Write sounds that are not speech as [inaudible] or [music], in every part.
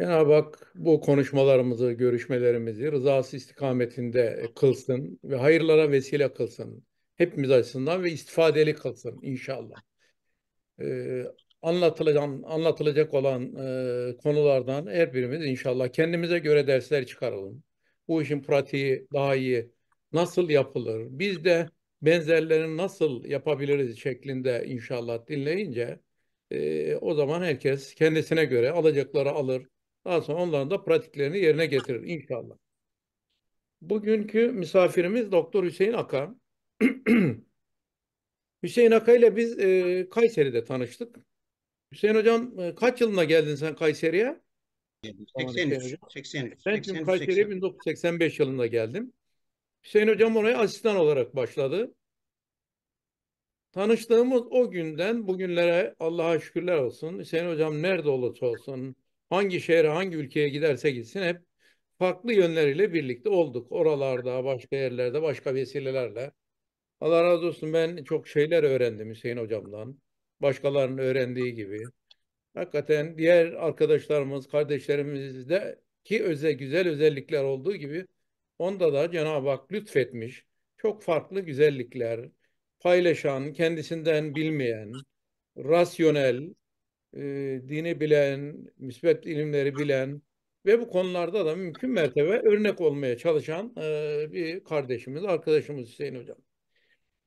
Cenab-ı Hak bu konuşmalarımızı, görüşmelerimizi rızası istikametinde kılsın ve hayırlara vesile kılsın. Hepimiz açısından ve istifadeli kılsın inşallah. Ee, anlatılan, anlatılacak olan e, konulardan her birimiz inşallah kendimize göre dersler çıkaralım. Bu işin pratiği daha iyi nasıl yapılır? Biz de benzerlerini nasıl yapabiliriz şeklinde inşallah dinleyince e, o zaman herkes kendisine göre alacakları alır, daha sonra onların da pratiklerini yerine getirir inşallah. Bugünkü misafirimiz Doktor Hüseyin Aka. [clears throat] Hüseyin Aka ile biz e, Kayseri'de tanıştık. Hüseyin Hocam e, kaç yılında geldin sen Kayseri'ye? 83, 83. Ben Kayseri'ye 1985 yılında geldim. Hüseyin Hocam oraya asistan olarak başladı. Tanıştığımız o günden bugünlere Allah'a şükürler olsun. Hüseyin Hocam nerede olursa olsun, hangi şehre hangi ülkeye giderse gitsin hep farklı yönleriyle birlikte olduk. Oralarda, başka yerlerde, başka vesilelerle. Allah razı olsun ben çok şeyler öğrendim Hüseyin hocamdan. Başkalarının öğrendiği gibi. Hakikaten diğer arkadaşlarımız, kardeşlerimizde ki özel güzel özellikler olduğu gibi onda da Cenab-ı Hak lütfetmiş. Çok farklı güzellikler, paylaşan, kendisinden bilmeyen, rasyonel, e, dini bilen, müsbet ilimleri bilen ve bu konularda da mümkün mertebe örnek olmaya çalışan e, bir kardeşimiz, arkadaşımız Hüseyin Hocam.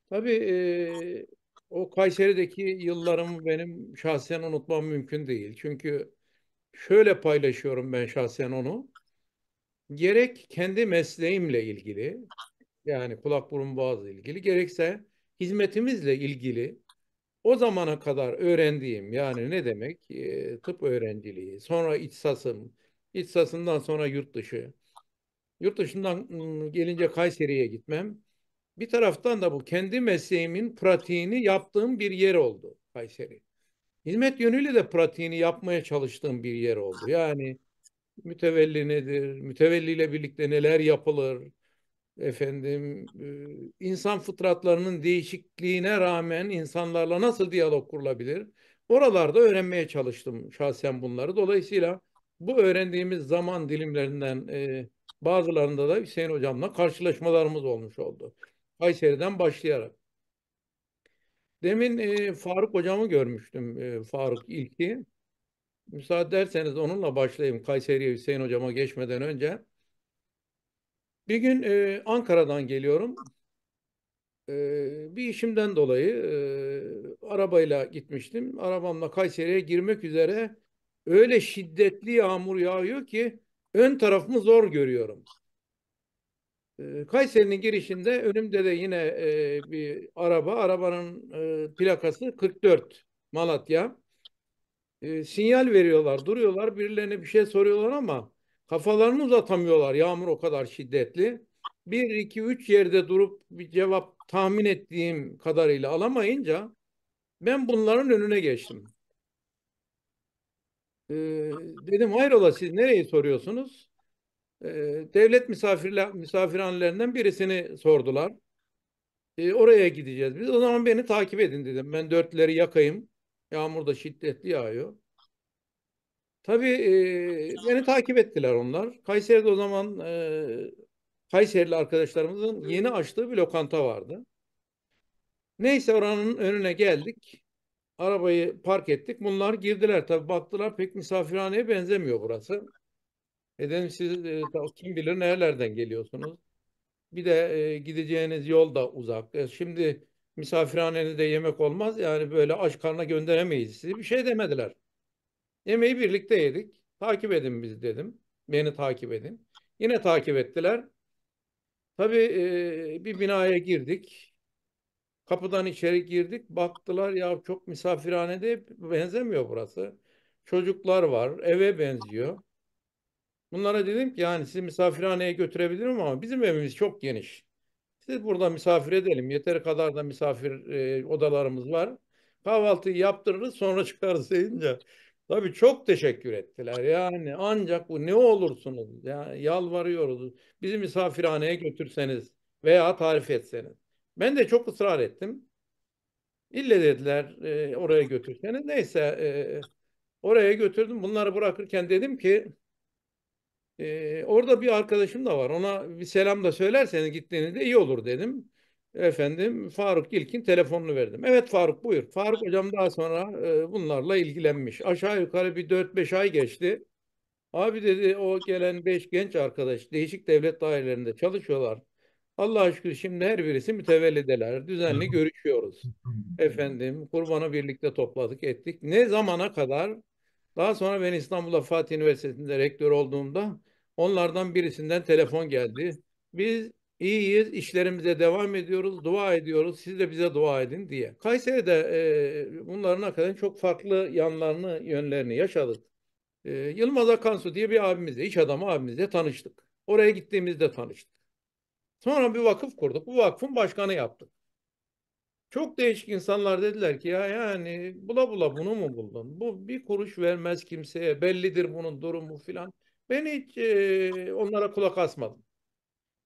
Tabii e, o Kayseri'deki yıllarım benim şahsen unutmam mümkün değil. Çünkü şöyle paylaşıyorum ben şahsen onu. Gerek kendi mesleğimle ilgili yani kulak burun boğaz ilgili gerekse hizmetimizle ilgili o zamana kadar öğrendiğim yani ne demek e, tıp öğrenciliği, sonra ihtisasım, ihtisasından sonra yurt dışı, yurt dışından gelince Kayseri'ye gitmem. Bir taraftan da bu kendi mesleğimin pratiğini yaptığım bir yer oldu Kayseri. Hizmet yönüyle de pratiğini yapmaya çalıştığım bir yer oldu. Yani mütevelli nedir, mütevelliyle birlikte neler yapılır, efendim e, insan fıtratlarının değişikliğine rağmen insanlarla nasıl diyalog kurulabilir? Oralarda öğrenmeye çalıştım şahsen bunları. Dolayısıyla bu öğrendiğimiz zaman dilimlerinden e, bazılarında da Hüseyin Hocam'la karşılaşmalarımız olmuş oldu. Kayseri'den başlayarak. Demin e, Faruk Hocam'ı görmüştüm. E, Faruk İlki. Müsaade ederseniz onunla başlayayım Kayseri'ye Hüseyin Hocam'a geçmeden önce. Bir gün e, Ankara'dan geliyorum. E, bir işimden dolayı e, arabayla gitmiştim. Arabamla Kayseri'ye girmek üzere öyle şiddetli yağmur yağıyor ki ön tarafımı zor görüyorum. E, Kayseri'nin girişinde önümde de yine e, bir araba. Arabanın e, plakası 44 Malatya. E, sinyal veriyorlar, duruyorlar, birilerine bir şey soruyorlar ama Kafalarını uzatamıyorlar. Yağmur o kadar şiddetli. Bir, iki, üç yerde durup bir cevap tahmin ettiğim kadarıyla alamayınca ben bunların önüne geçtim. Ee, dedim hayrola siz nereyi soruyorsunuz? Ee, devlet misafirler, misafirhanelerinden birisini sordular. Ee, oraya gideceğiz biz. O zaman beni takip edin dedim. Ben dörtleri yakayım. Yağmur da şiddetli yağıyor. Tabii e, beni takip ettiler onlar. Kayseri'de o zaman e, Kayserili arkadaşlarımızın yeni açtığı bir lokanta vardı. Neyse oranın önüne geldik. Arabayı park ettik. Bunlar girdiler. Tabii baktılar pek misafirhaneye benzemiyor burası. E dedim siz e, kim bilir nerelerden geliyorsunuz. Bir de e, gideceğiniz yol da uzak. E, şimdi misafirhanede yemek olmaz. Yani böyle aç karnına gönderemeyiz sizi. Bir şey demediler. Yemeği birlikte yedik. Takip edin bizi dedim. Beni takip edin. Yine takip ettiler. Tabii e, bir binaya girdik. Kapıdan içeri girdik. Baktılar ya çok misafirhanede benzemiyor burası. Çocuklar var. Eve benziyor. Bunlara dedim ki yani sizi misafirhaneye götürebilirim ama bizim evimiz çok geniş. Siz burada misafir edelim. Yeteri kadar da misafir e, odalarımız var. Kahvaltıyı yaptırırız sonra [laughs] çıkarız deyince Tabii çok teşekkür ettiler. Yani ancak bu ne olursunuz ya yalvarıyoruz. Bizi misafirhaneye götürseniz veya tarif etseniz. Ben de çok ısrar ettim. İlle dediler e, oraya götürseniz. Neyse e, oraya götürdüm. Bunları bırakırken dedim ki e, orada bir arkadaşım da var. Ona bir selam da söylerseniz gittiğinizde iyi olur dedim efendim Faruk İlkin telefonunu verdim. Evet Faruk buyur. Faruk hocam daha sonra e, bunlarla ilgilenmiş. Aşağı yukarı bir 4-5 ay geçti. Abi dedi o gelen 5 genç arkadaş değişik devlet dairelerinde çalışıyorlar. Allah aşkına şimdi her birisi mütevellideler. Düzenli görüşüyoruz. Efendim kurbanı birlikte topladık ettik. Ne zamana kadar? Daha sonra ben İstanbul'da Fatih Üniversitesi'nde rektör olduğumda onlardan birisinden telefon geldi. Biz İyiyiz, işlerimize devam ediyoruz, dua ediyoruz, siz de bize dua edin diye. Kayseri'de e, bunların hakikaten çok farklı yanlarını, yönlerini yaşadık. E, Yılmaz Akansu diye bir abimizle, iş adamı abimizle tanıştık. Oraya gittiğimizde tanıştık. Sonra bir vakıf kurduk. Bu vakfın başkanı yaptık. Çok değişik insanlar dediler ki ya yani bula bula bunu mu buldun? Bu bir kuruş vermez kimseye. Bellidir bunun durumu filan. Ben hiç e, onlara kulak asmadım.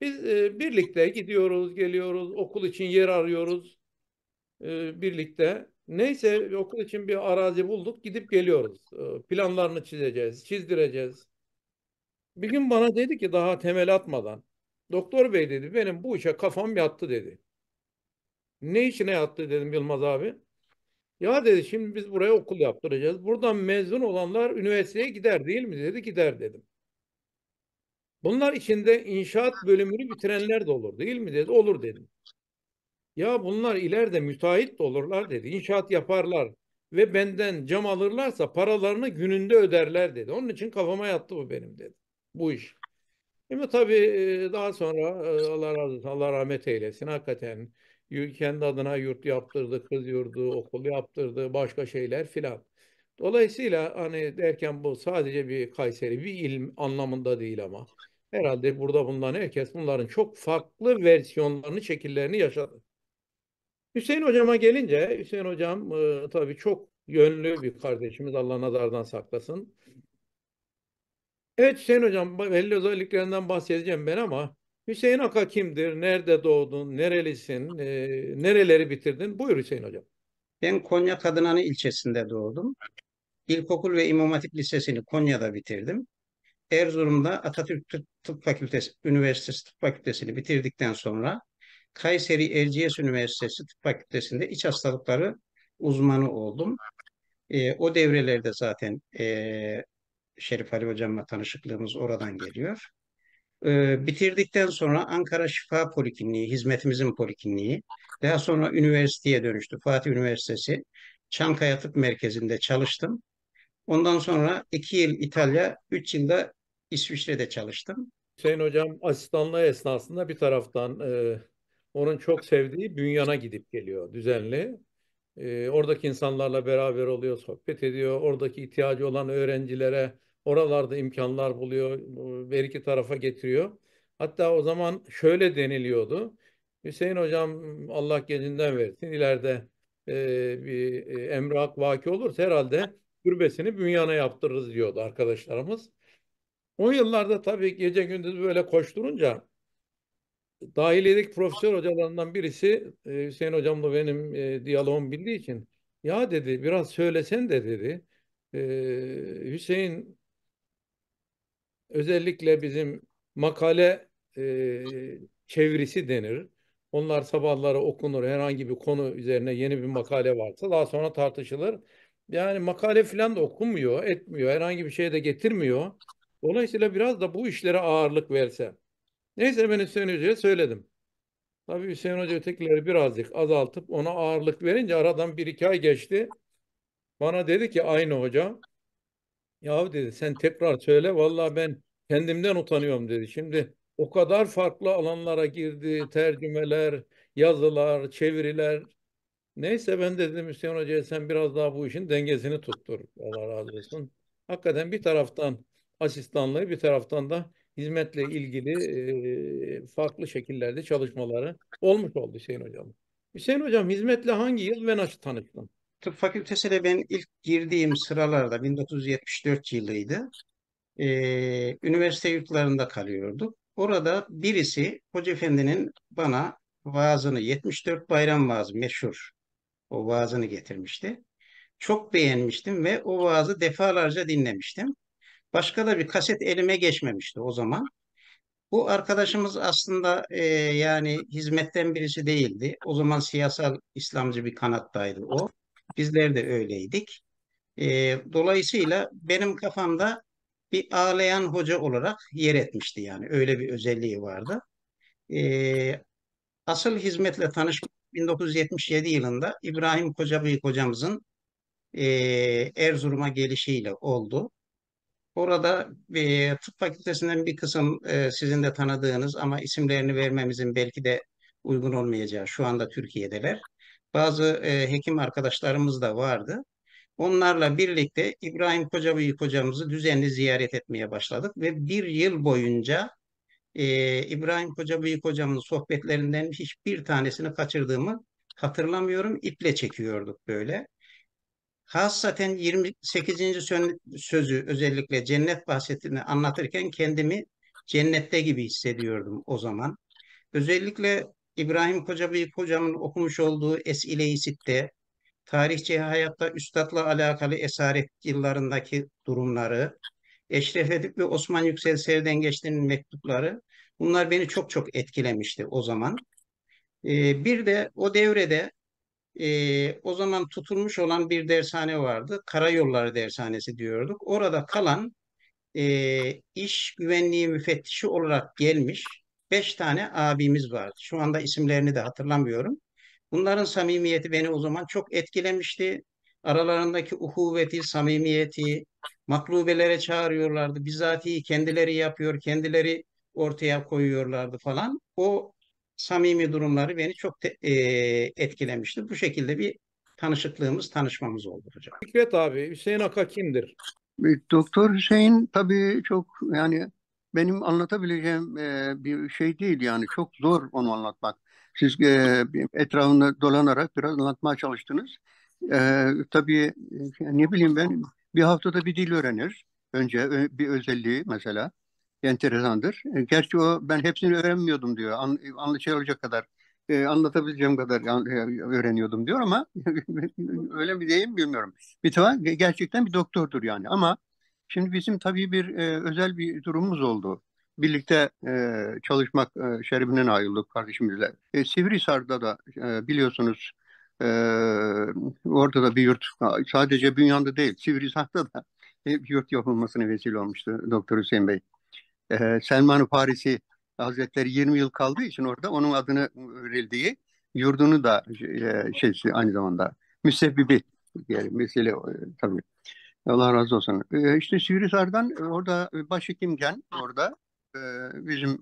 Biz e, birlikte gidiyoruz, geliyoruz, okul için yer arıyoruz e, birlikte. Neyse okul için bir arazi bulduk, gidip geliyoruz. E, planlarını çizeceğiz, çizdireceğiz. Bir gün bana dedi ki daha temel atmadan, doktor bey dedi benim bu işe kafam yattı dedi. Ne işine yattı dedim Yılmaz abi. Ya dedi şimdi biz buraya okul yaptıracağız. Buradan mezun olanlar üniversiteye gider değil mi dedi gider dedim. Bunlar içinde inşaat bölümünü bitirenler de olur değil mi dedi. Olur dedim. Ya bunlar ileride müteahhit de olurlar dedi. İnşaat yaparlar ve benden cam alırlarsa paralarını gününde öderler dedi. Onun için kafama yattı bu benim dedi. Bu iş. Şimdi tabii e, daha sonra e, Allah razı olsun, Allah rahmet eylesin. Hakikaten kendi adına yurt yaptırdı, kız yurdu, okul yaptırdı, başka şeyler filan. Dolayısıyla hani derken bu sadece bir Kayseri bir ilim anlamında değil ama Herhalde burada bundan herkes bunların çok farklı versiyonlarını, şekillerini yaşadı. Hüseyin hocama gelince, Hüseyin hocam e, tabii çok yönlü bir kardeşimiz. Allah nazardan saklasın. Evet Hüseyin hocam belli özelliklerinden bahsedeceğim ben ama Hüseyin Aka kimdir? Nerede doğdun? Nerelisin? E, nereleri bitirdin? Buyur Hüseyin hocam. Ben Konya Kadınhane ilçesinde doğdum. İlkokul ve İmam Hatip Lisesi'ni Konya'da bitirdim. Erzurum'da Atatürk Tıp Fakültesi Üniversitesi Tıp Fakültesini bitirdikten sonra Kayseri Erciyes Üniversitesi Tıp Fakültesi'nde iç hastalıkları uzmanı oldum. E, o devrelerde zaten e, Şerif Ali Hocam'la tanışıklığımız oradan geliyor. E, bitirdikten sonra Ankara Şifa Polikliniği, hizmetimizin polikliniği, daha sonra üniversiteye dönüştü. Fatih Üniversitesi, Çankaya Tıp Merkezi'nde çalıştım. Ondan sonra iki yıl İtalya, üç yılda İsviçre'de çalıştım. Hüseyin Hocam asistanlığı esnasında bir taraftan e, onun çok sevdiği Bünyan'a gidip geliyor düzenli. E, oradaki insanlarla beraber oluyor, sohbet ediyor. Oradaki ihtiyacı olan öğrencilere oralarda imkanlar buluyor, her iki tarafa getiriyor. Hatta o zaman şöyle deniliyordu. Hüseyin Hocam Allah gecinden versin. ileride e, bir e, emrak vaki olursa herhalde türbesini bünyana yaptırırız diyordu arkadaşlarımız. O yıllarda tabii gece gündüz böyle koşturunca dahiledik profesör hocalarından birisi e, Hüseyin hocamla benim e, diyaloğum bildiği için ya dedi biraz söylesen de dedi e, Hüseyin özellikle bizim makale e, çevrisi denir. Onlar sabahları okunur herhangi bir konu üzerine yeni bir makale varsa daha sonra tartışılır. Yani makale falan da okunmuyor, etmiyor, herhangi bir şey de getirmiyor. Dolayısıyla biraz da bu işlere ağırlık verse. Neyse ben Hüseyin Hoca'ya söyledim. Tabii Hüseyin Hoca ötekileri birazcık azaltıp ona ağırlık verince aradan bir iki ay geçti. Bana dedi ki aynı hocam. Yahu dedi sen tekrar söyle. Valla ben kendimden utanıyorum dedi. Şimdi o kadar farklı alanlara girdi. Tercümeler, yazılar, çeviriler. Neyse ben dedim Hüseyin Hoca'ya sen biraz daha bu işin dengesini tuttur. Allah razı olsun. Hakikaten bir taraftan asistanlığı bir taraftan da hizmetle ilgili farklı şekillerde çalışmaları olmuş oldu Hüseyin Hocam. Hüseyin Hocam hizmetle hangi yıl ve nasıl tanıştın? Tıp fakültesine ben ilk girdiğim sıralarda 1974 yılıydı. Ee, üniversite yurtlarında kalıyorduk. Orada birisi Hoca Efendi'nin bana vaazını, 74 bayram vaazı meşhur o vaazını getirmişti. Çok beğenmiştim ve o vaazı defalarca dinlemiştim. Başka da bir kaset elime geçmemişti o zaman. Bu arkadaşımız aslında e, yani hizmetten birisi değildi. O zaman siyasal İslamcı bir kanattaydı o. Bizler de öyleydik. E, dolayısıyla benim kafamda bir ağlayan hoca olarak yer etmişti yani. Öyle bir özelliği vardı. E, asıl hizmetle tanışmak 1977 yılında İbrahim Kocabıyık hocamızın e, Erzurum'a gelişiyle oldu. Orada e, tıp fakültesinden bir kısım e, sizin de tanıdığınız ama isimlerini vermemizin belki de uygun olmayacağı şu anda Türkiye'deler. Bazı e, hekim arkadaşlarımız da vardı. Onlarla birlikte İbrahim Kocabıyık hocamızı düzenli ziyaret etmeye başladık ve bir yıl boyunca e, İbrahim Kocabıyık hocamın sohbetlerinden hiçbir tanesini kaçırdığımı hatırlamıyorum. İple çekiyorduk böyle. Hassaten 28. sözü özellikle cennet bahsettiğini anlatırken kendimi cennette gibi hissediyordum o zaman. Özellikle İbrahim Koca Büyük Hocam'ın okumuş olduğu Esile-i Sitte, tarihçi hayatta üstadla alakalı esaret yıllarındaki durumları, Eşref Edip ve Osman Yüksel Sevdengeçli'nin mektupları, bunlar beni çok çok etkilemişti o zaman. Ee, bir de o devrede e, o zaman tutulmuş olan bir dershane vardı. Karayolları Dershanesi diyorduk. Orada kalan e, iş güvenliği müfettişi olarak gelmiş beş tane abimiz vardı. Şu anda isimlerini de hatırlamıyorum. Bunların samimiyeti beni o zaman çok etkilemişti. Aralarındaki uhuveti, samimiyeti, maklubelere çağırıyorlardı. Bizatihi kendileri yapıyor, kendileri ortaya koyuyorlardı falan. O samimi durumları beni çok te, e, etkilemişti. Bu şekilde bir tanışıklığımız, tanışmamız oldu hocam. Fikret abi, Hüseyin Aka kimdir? Doktor Hüseyin tabii çok yani benim anlatabileceğim e, bir şey değil yani çok zor onu anlatmak. Siz e, etrafını dolanarak biraz anlatmaya çalıştınız. E, tabii e, ne bileyim ben bir haftada bir dil öğrenir. Önce bir özelliği mesela enteresandır. E, gerçi o ben hepsini öğrenmiyordum diyor. An, anlaşılacak şey kadar e, anlatabileceğim kadar e, öğreniyordum diyor ama [laughs] öyle mi diyeyim bilmiyorum. Bir Bitva gerçekten bir doktordur yani ama şimdi bizim tabii bir e, özel bir durumumuz oldu. Birlikte e, çalışmak e, şerefinden ayrıldık kardeşimizle. E, Sivrihisar'da da e, biliyorsunuz e, orada da bir yurt sadece Bünyan'da değil Sivrihisar'da da bir yurt yapılmasına vesile olmuştu Doktor Hüseyin Bey e, Selman-ı Farisi Hazretleri 20 yıl kaldığı için orada onun adını verildiği yurdunu da e, şeysi aynı zamanda müsebbibi diyelim mesele e, tabii. Allah razı olsun. Ee, e, işte Sivrisar'dan orada e, başhekimken orada e, bizim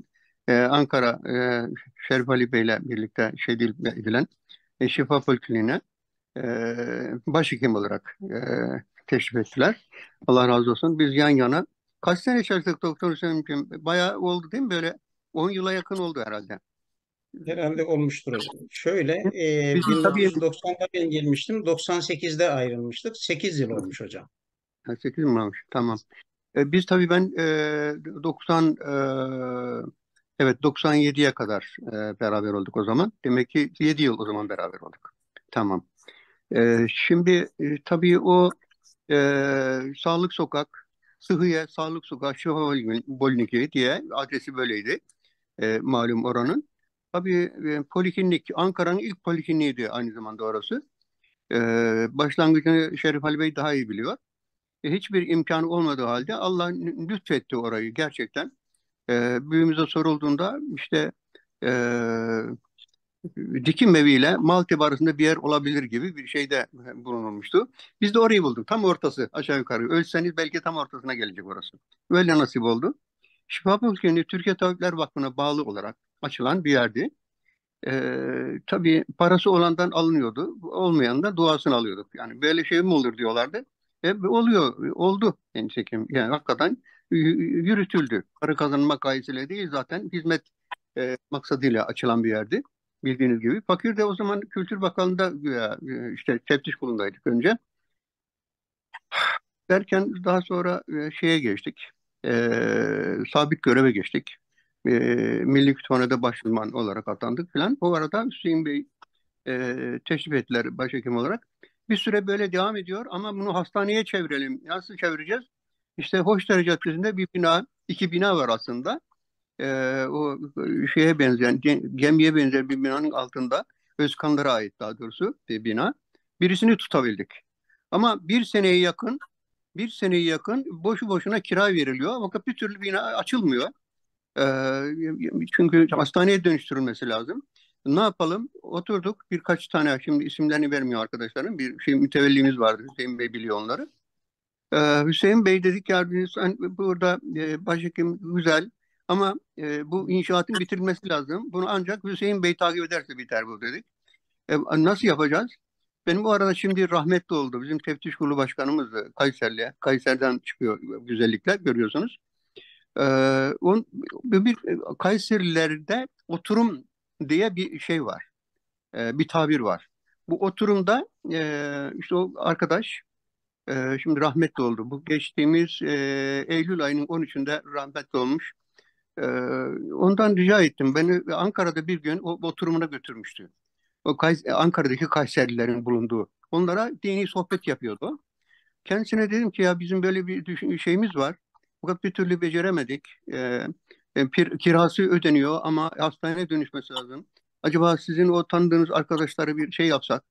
e, Ankara e, Şerif Ali Bey'le birlikte şey edilen e, şifa polikliniğine e, başhekim olarak e, teşrif ettiler. Allah razı olsun. Biz yan yana Kaç sene çalıştık doktor Hüseyin'cim? Bayağı oldu değil mi? Böyle 10 yıla yakın oldu herhalde. Herhalde olmuştur Şöyle e, 1990'da ben girmiştim. 98'de ayrılmıştık. 8 yıl olmuş hocam. 8 yıl olmuş. Tamam. E, biz tabii ben e, 90 e, evet 97'ye kadar e, beraber olduk o zaman. Demek ki 7 yıl o zaman beraber olduk. Tamam. E, şimdi e, tabii o e, Sağlık Sokak Sıhhiye Sağlık Sokağı Şifa Poliklinikleri diye adresi böyleydi. E, malum oranın. Tabii e, poliklinik, Ankara'nın ilk polikliniğiydi aynı zamanda orası. E, başlangıcını Şerif Ali Bey daha iyi biliyor. E, hiçbir imkan olmadığı halde Allah lütfetti orayı gerçekten. E, büyüğümüze sorulduğunda işte e, dikim eviyle Maltepe arasında bir yer olabilir gibi bir şeyde bulunulmuştu. Biz de orayı bulduk. Tam ortası aşağı yukarı. Ölseniz belki tam ortasına gelecek orası. Öyle nasip oldu. Şifa Bölgesi'nde Türkiye Tabipler Vakfı'na bağlı olarak açılan bir yerdi. Ee, tabii parası olandan alınıyordu. olmayan da duasını alıyorduk. Yani böyle şey mi olur diyorlardı. E, oluyor, oldu çekim Yani hakikaten yürütüldü. Para kazanma gayesiyle değil zaten hizmet e, maksadıyla açılan bir yerdi bildiğiniz gibi. Fakir de o zaman Kültür Bakanlığı'nda e, e, işte teftiş kolundaydık önce. Derken daha sonra e, şeye geçtik. E, sabit göreve geçtik. E, Milli Kütüphane'de başlıman olarak atandık falan. O arada Hüseyin Bey e, teşrif ettiler başhekim olarak. Bir süre böyle devam ediyor ama bunu hastaneye çevirelim. Nasıl çevireceğiz? İşte Hoşdere Caddesi'nde bir bina, iki bina var aslında e, o şeye benzeyen, gemiye benzer bir binanın altında Özkanlara ait daha doğrusu bir bina. Birisini tutabildik. Ama bir seneye yakın bir seneye yakın boşu boşuna kira veriliyor. Fakat bir türlü bina açılmıyor. E, çünkü hastaneye dönüştürülmesi lazım. Ne yapalım? Oturduk birkaç tane, şimdi isimlerini vermiyor arkadaşlarım. Bir şey mütevellimiz vardı, Hüseyin Bey biliyor onları. Ee, Hüseyin Bey dedik ya hani burada e, başhekim güzel, ama e, bu inşaatın bitirilmesi lazım. Bunu ancak Hüseyin Bey takip ederse biter bu dedik. E, nasıl yapacağız? Benim bu arada şimdi rahmetli oldu. Bizim teftiş kurulu başkanımız Kayserli. Kayser'den çıkıyor güzellikler görüyorsunuz. E, on, bir, e, Kayserilerde oturum diye bir şey var. E, bir tabir var. Bu oturumda e, işte o arkadaş e, şimdi rahmetli oldu. Bu geçtiğimiz e, Eylül ayının 13'ünde rahmetli olmuş ee, ondan rica ettim. Beni Ankara'da bir gün o oturumuna götürmüştü. O Ankara'daki Kayserilerin bulunduğu. Onlara dini sohbet yapıyordu. Kendisine dedim ki ya bizim böyle bir şeyimiz var. Fakat bir türlü beceremedik. Ee, e, kirası ödeniyor ama hastaneye dönüşmesi lazım. Acaba sizin o tanıdığınız arkadaşları bir şey yapsak,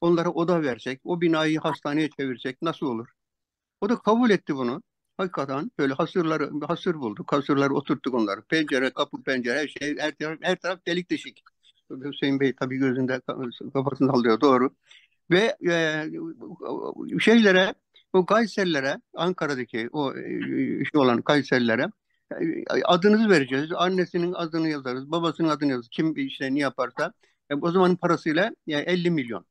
onlara oda versek, o binayı hastaneye çevirsek nasıl olur? O da kabul etti bunu hakikaten böyle hasırları, hasır bulduk. Hasırları oturttuk onları. Pencere, kapı, pencere her şey, her taraf, her taraf delik deşik. Hüseyin Bey tabii gözünde kafasını alıyor doğru. Ve e, şeylere, o Kayserilere, Ankara'daki o e, şey olan Kayserilere e, adınızı vereceğiz. Annesinin adını yazarız, babasının adını yazarız. Kim işte ne yaparsa. E, o zamanın parasıyla yani e, 50 milyon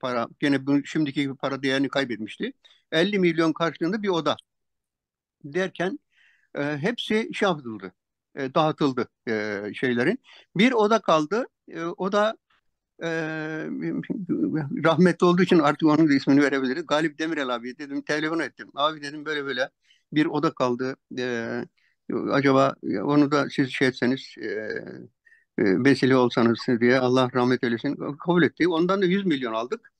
para. Gene bu, şimdiki gibi para değerini kaybetmişti. 50 milyon karşılığında bir oda derken e, hepsi şey yapıldı, e, dağıtıldı e, şeylerin. Bir oda kaldı, e, o da e, rahmetli olduğu için artık onun da ismini verebiliriz. Galip Demirel abi dedim, telefon ettim. Abi dedim böyle böyle bir oda kaldı. E, acaba onu da siz şey etseniz, e, e vesile olsanız diye Allah rahmet eylesin kabul etti. Ondan da 100 milyon aldık.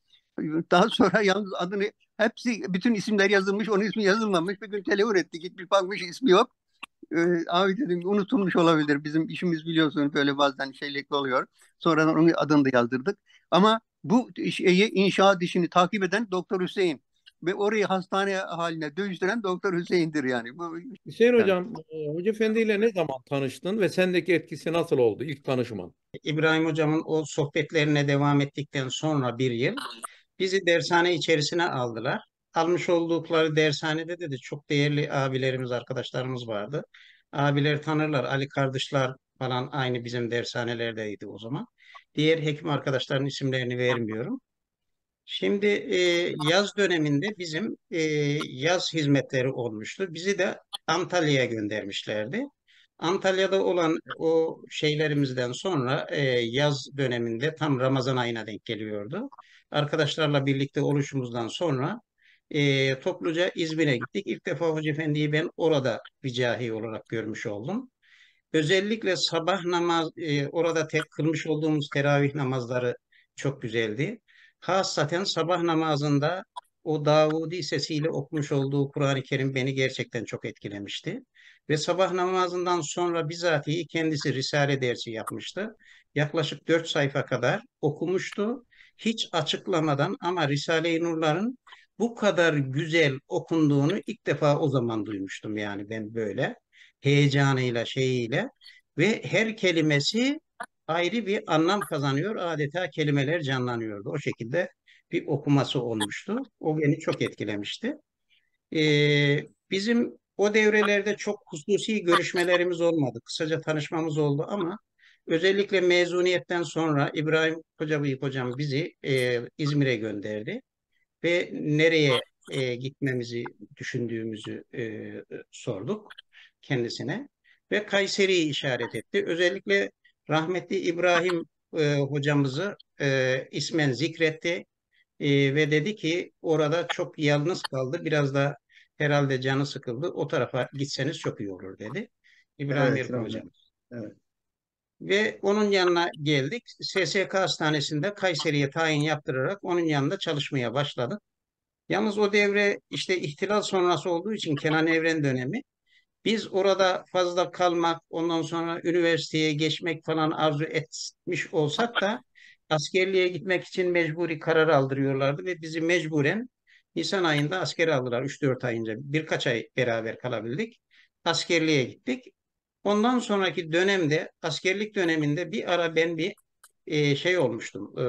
Daha sonra yalnız adını Hepsi bütün isimler yazılmış, onun ismi yazılmamış. Bir gün televür etti, gitmiş bakmış ismi yok. Ee, abi dedim unutulmuş olabilir. Bizim işimiz biliyorsun böyle bazen şeylik oluyor. Sonradan onun adını da yazdırdık. Ama bu şeyi inşaat işini takip eden Doktor Hüseyin ve orayı hastane haline dönüştüren Doktor Hüseyin'dir yani. Bu, Hüseyin yani. Hocam, e, Hoca Efendi ile ne zaman tanıştın ve sendeki etkisi nasıl oldu ilk tanışman? İbrahim Hocam'ın o sohbetlerine devam ettikten sonra bir yıl Bizi dershane içerisine aldılar. Almış oldukları dershanede de, çok değerli abilerimiz, arkadaşlarımız vardı. Abiler tanırlar, Ali kardeşler falan aynı bizim dershanelerdeydi o zaman. Diğer hekim arkadaşların isimlerini vermiyorum. Şimdi e, yaz döneminde bizim e, yaz hizmetleri olmuştu. Bizi de Antalya'ya göndermişlerdi. Antalya'da olan o şeylerimizden sonra e, yaz döneminde tam Ramazan ayına denk geliyordu arkadaşlarla birlikte oluşumuzdan sonra e, topluca İzmir'e gittik. İlk defa Hoca Efendi'yi ben orada vicahi olarak görmüş oldum. Özellikle sabah namaz, e, orada tek kılmış olduğumuz teravih namazları çok güzeldi. Hasaten sabah namazında o Davudi sesiyle okumuş olduğu Kur'an-ı Kerim beni gerçekten çok etkilemişti. Ve sabah namazından sonra bizatihi kendisi Risale dersi yapmıştı. Yaklaşık dört sayfa kadar okumuştu hiç açıklamadan ama Risale-i Nurların bu kadar güzel okunduğunu ilk defa o zaman duymuştum yani ben böyle heyecanıyla şeyiyle ve her kelimesi ayrı bir anlam kazanıyor. Adeta kelimeler canlanıyordu. O şekilde bir okuması olmuştu. O beni çok etkilemişti. Ee, bizim o devrelerde çok hususi görüşmelerimiz olmadı. Kısaca tanışmamız oldu ama Özellikle mezuniyetten sonra İbrahim Hoca Bıyık Hocam bizi e, İzmir'e gönderdi ve nereye e, gitmemizi düşündüğümüzü e, sorduk kendisine ve Kayseri'yi işaret etti. Özellikle rahmetli İbrahim e, hocamızı e, ismen zikretti e, ve dedi ki orada çok yalnız kaldı. Biraz da herhalde canı sıkıldı. O tarafa gitseniz çok iyi olur dedi. İbrahim evet, hocamız. Evet. Ve onun yanına geldik. SSK Hastanesi'nde Kayseri'ye tayin yaptırarak onun yanında çalışmaya başladık. Yalnız o devre işte ihtilal sonrası olduğu için Kenan Evren dönemi. Biz orada fazla kalmak, ondan sonra üniversiteye geçmek falan arzu etmiş olsak da askerliğe gitmek için mecburi karar aldırıyorlardı ve bizi mecburen Nisan ayında askere aldılar 3-4 ay önce. Birkaç ay beraber kalabildik. Askerliğe gittik. Ondan sonraki dönemde askerlik döneminde bir ara ben bir e, şey olmuştum. E,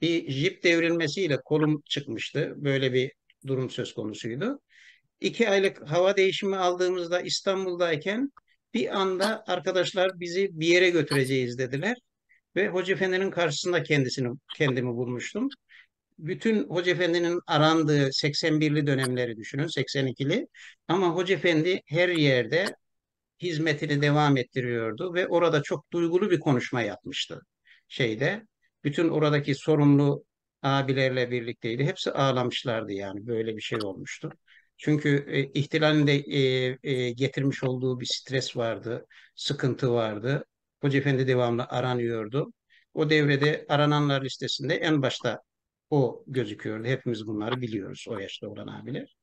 bir jip devrilmesiyle kolum çıkmıştı. Böyle bir durum söz konusuydu. İki aylık hava değişimi aldığımızda İstanbul'dayken bir anda arkadaşlar bizi bir yere götüreceğiz dediler. Ve Hoca Efendi'nin karşısında kendisini, kendimi bulmuştum. Bütün Hoca Efendi'nin arandığı 81'li dönemleri düşünün, 82'li. Ama Hoca Efendi her yerde hizmetini devam ettiriyordu ve orada çok duygulu bir konuşma yapmıştı şeyde. Bütün oradaki sorumlu abilerle birlikteydi. Hepsi ağlamışlardı yani böyle bir şey olmuştu. Çünkü e, ihtilalin de e, e, getirmiş olduğu bir stres vardı, sıkıntı vardı. Hoca Efendi devamlı aranıyordu. O devrede arananlar listesinde en başta o gözüküyordu. Hepimiz bunları biliyoruz o yaşta olan abiler.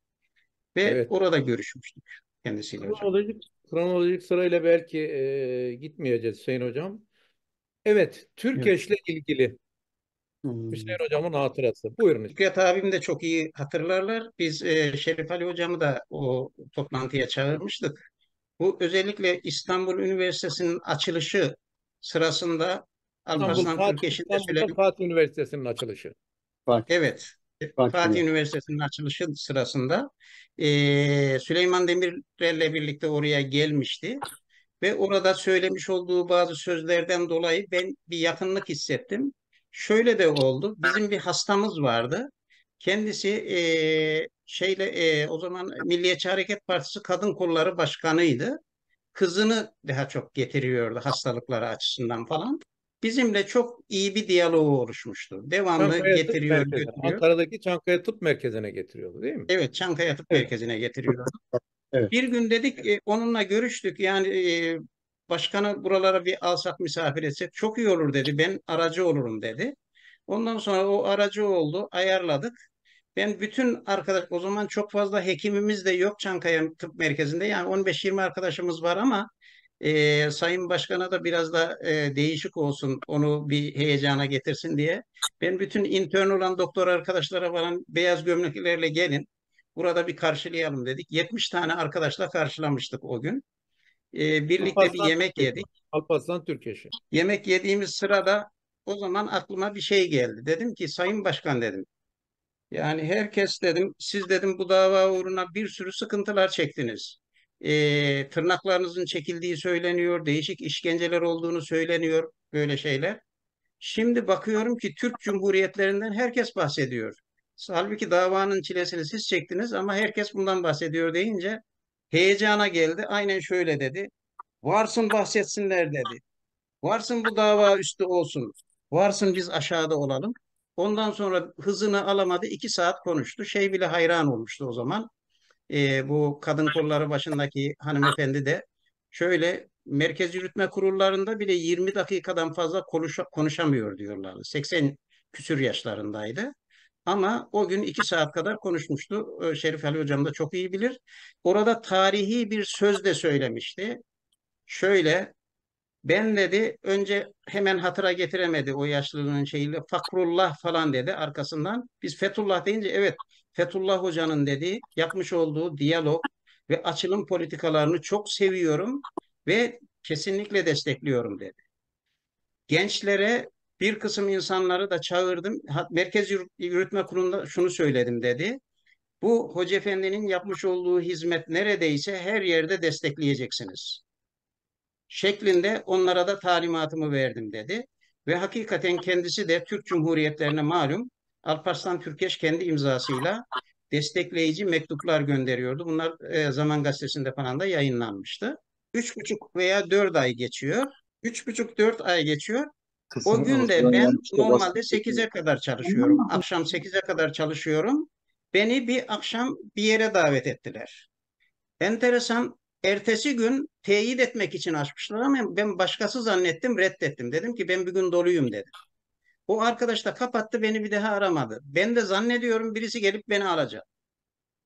Ve evet. orada görüşmüştük kendisiyle hocam kronolojik sırayla belki e, gitmeyeceğiz Hüseyin Hocam. Evet, Türkeş'le evet. ilgili hmm. Hüseyin Hocam'ın hatırası. Buyurun. Fikret abim de çok iyi hatırlarlar. Biz e, Şerif Ali Hocam'ı da o toplantıya çağırmıştık. Bu özellikle İstanbul Üniversitesi'nin açılışı sırasında Alparslan Türkeş'in de söyledi. Fatih Üniversitesi'nin açılışı. Bak. Evet. Fatih, Fatih Üniversitesi'nin açılışı sırasında e, Süleyman Demirel'le birlikte oraya gelmişti ve orada söylemiş olduğu bazı sözlerden dolayı ben bir yakınlık hissettim. Şöyle de oldu. Bizim bir hastamız vardı. Kendisi e, şeyle e, o zaman Milliyetçi Hareket Partisi Kadın Kolları Başkanıydı. Kızını daha çok getiriyordu hastalıkları açısından falan bizimle çok iyi bir diyaloğu oluşmuştu. Devamlı Çankaya getiriyor, götürüyor. Ankara'daki Çankaya Tıp Merkezi'ne getiriyordu değil mi? Evet, Çankaya Tıp evet. Merkezi'ne getiriyordu. evet. Bir gün dedik e, onunla görüştük. Yani e, başkanı buralara bir alsak misafir etsek çok iyi olur dedi. Ben aracı olurum dedi. Ondan sonra o aracı oldu. Ayarladık. Ben bütün arkadaş o zaman çok fazla hekimimiz de yok Çankaya Tıp Merkezi'nde. Yani 15-20 arkadaşımız var ama e, Sayın Başkan'a da biraz da e, değişik olsun onu bir heyecana getirsin diye. Ben bütün intern olan doktor arkadaşlara falan beyaz gömleklerle gelin burada bir karşılayalım dedik. 70 tane arkadaşla karşılamıştık o gün. E, birlikte Alparslan, bir yemek yedik. Alparslan Türkeş'i. Yemek yediğimiz sırada o zaman aklıma bir şey geldi. Dedim ki Sayın Başkan dedim. Yani herkes dedim siz dedim bu dava uğruna bir sürü sıkıntılar çektiniz e, tırnaklarınızın çekildiği söyleniyor, değişik işkenceler olduğunu söyleniyor böyle şeyler. Şimdi bakıyorum ki Türk Cumhuriyetlerinden herkes bahsediyor. Halbuki davanın çilesini siz çektiniz ama herkes bundan bahsediyor deyince heyecana geldi. Aynen şöyle dedi. Varsın bahsetsinler dedi. Varsın bu dava üstü olsun. Varsın biz aşağıda olalım. Ondan sonra hızını alamadı. iki saat konuştu. Şey bile hayran olmuştu o zaman e, bu kadın kolları başındaki hanımefendi de şöyle merkez yürütme kurullarında bile 20 dakikadan fazla konuş, konuşamıyor diyorlardı. 80 küsür yaşlarındaydı. Ama o gün iki saat kadar konuşmuştu. Ee, Şerif Ali Hocam da çok iyi bilir. Orada tarihi bir söz de söylemişti. Şöyle ben dedi önce hemen hatıra getiremedi o yaşlının şeyiyle fakrullah falan dedi arkasından. Biz Fethullah deyince evet Fethullah Hoca'nın dediği, yapmış olduğu diyalog ve açılım politikalarını çok seviyorum ve kesinlikle destekliyorum dedi. Gençlere bir kısım insanları da çağırdım. Merkez Yürütme Kurulu'nda şunu söyledim dedi. Bu Hoca Efendi'nin yapmış olduğu hizmet neredeyse her yerde destekleyeceksiniz. Şeklinde onlara da talimatımı verdim dedi. Ve hakikaten kendisi de Türk Cumhuriyetlerine malum Alparslan Türkeş kendi imzasıyla destekleyici mektuplar gönderiyordu. Bunlar e, Zaman Gazetesi'nde falan da yayınlanmıştı. Üç buçuk veya dört ay geçiyor. Üç buçuk dört ay geçiyor. Kısım o gün de ben normalde sekize kadar çalışıyorum. Akşam sekize kadar çalışıyorum. Beni bir akşam bir yere davet ettiler. Enteresan ertesi gün teyit etmek için açmışlar ama ben başkası zannettim reddettim. Dedim ki ben bir gün doluyum dedim. O arkadaş da kapattı beni bir daha aramadı. Ben de zannediyorum birisi gelip beni alacak.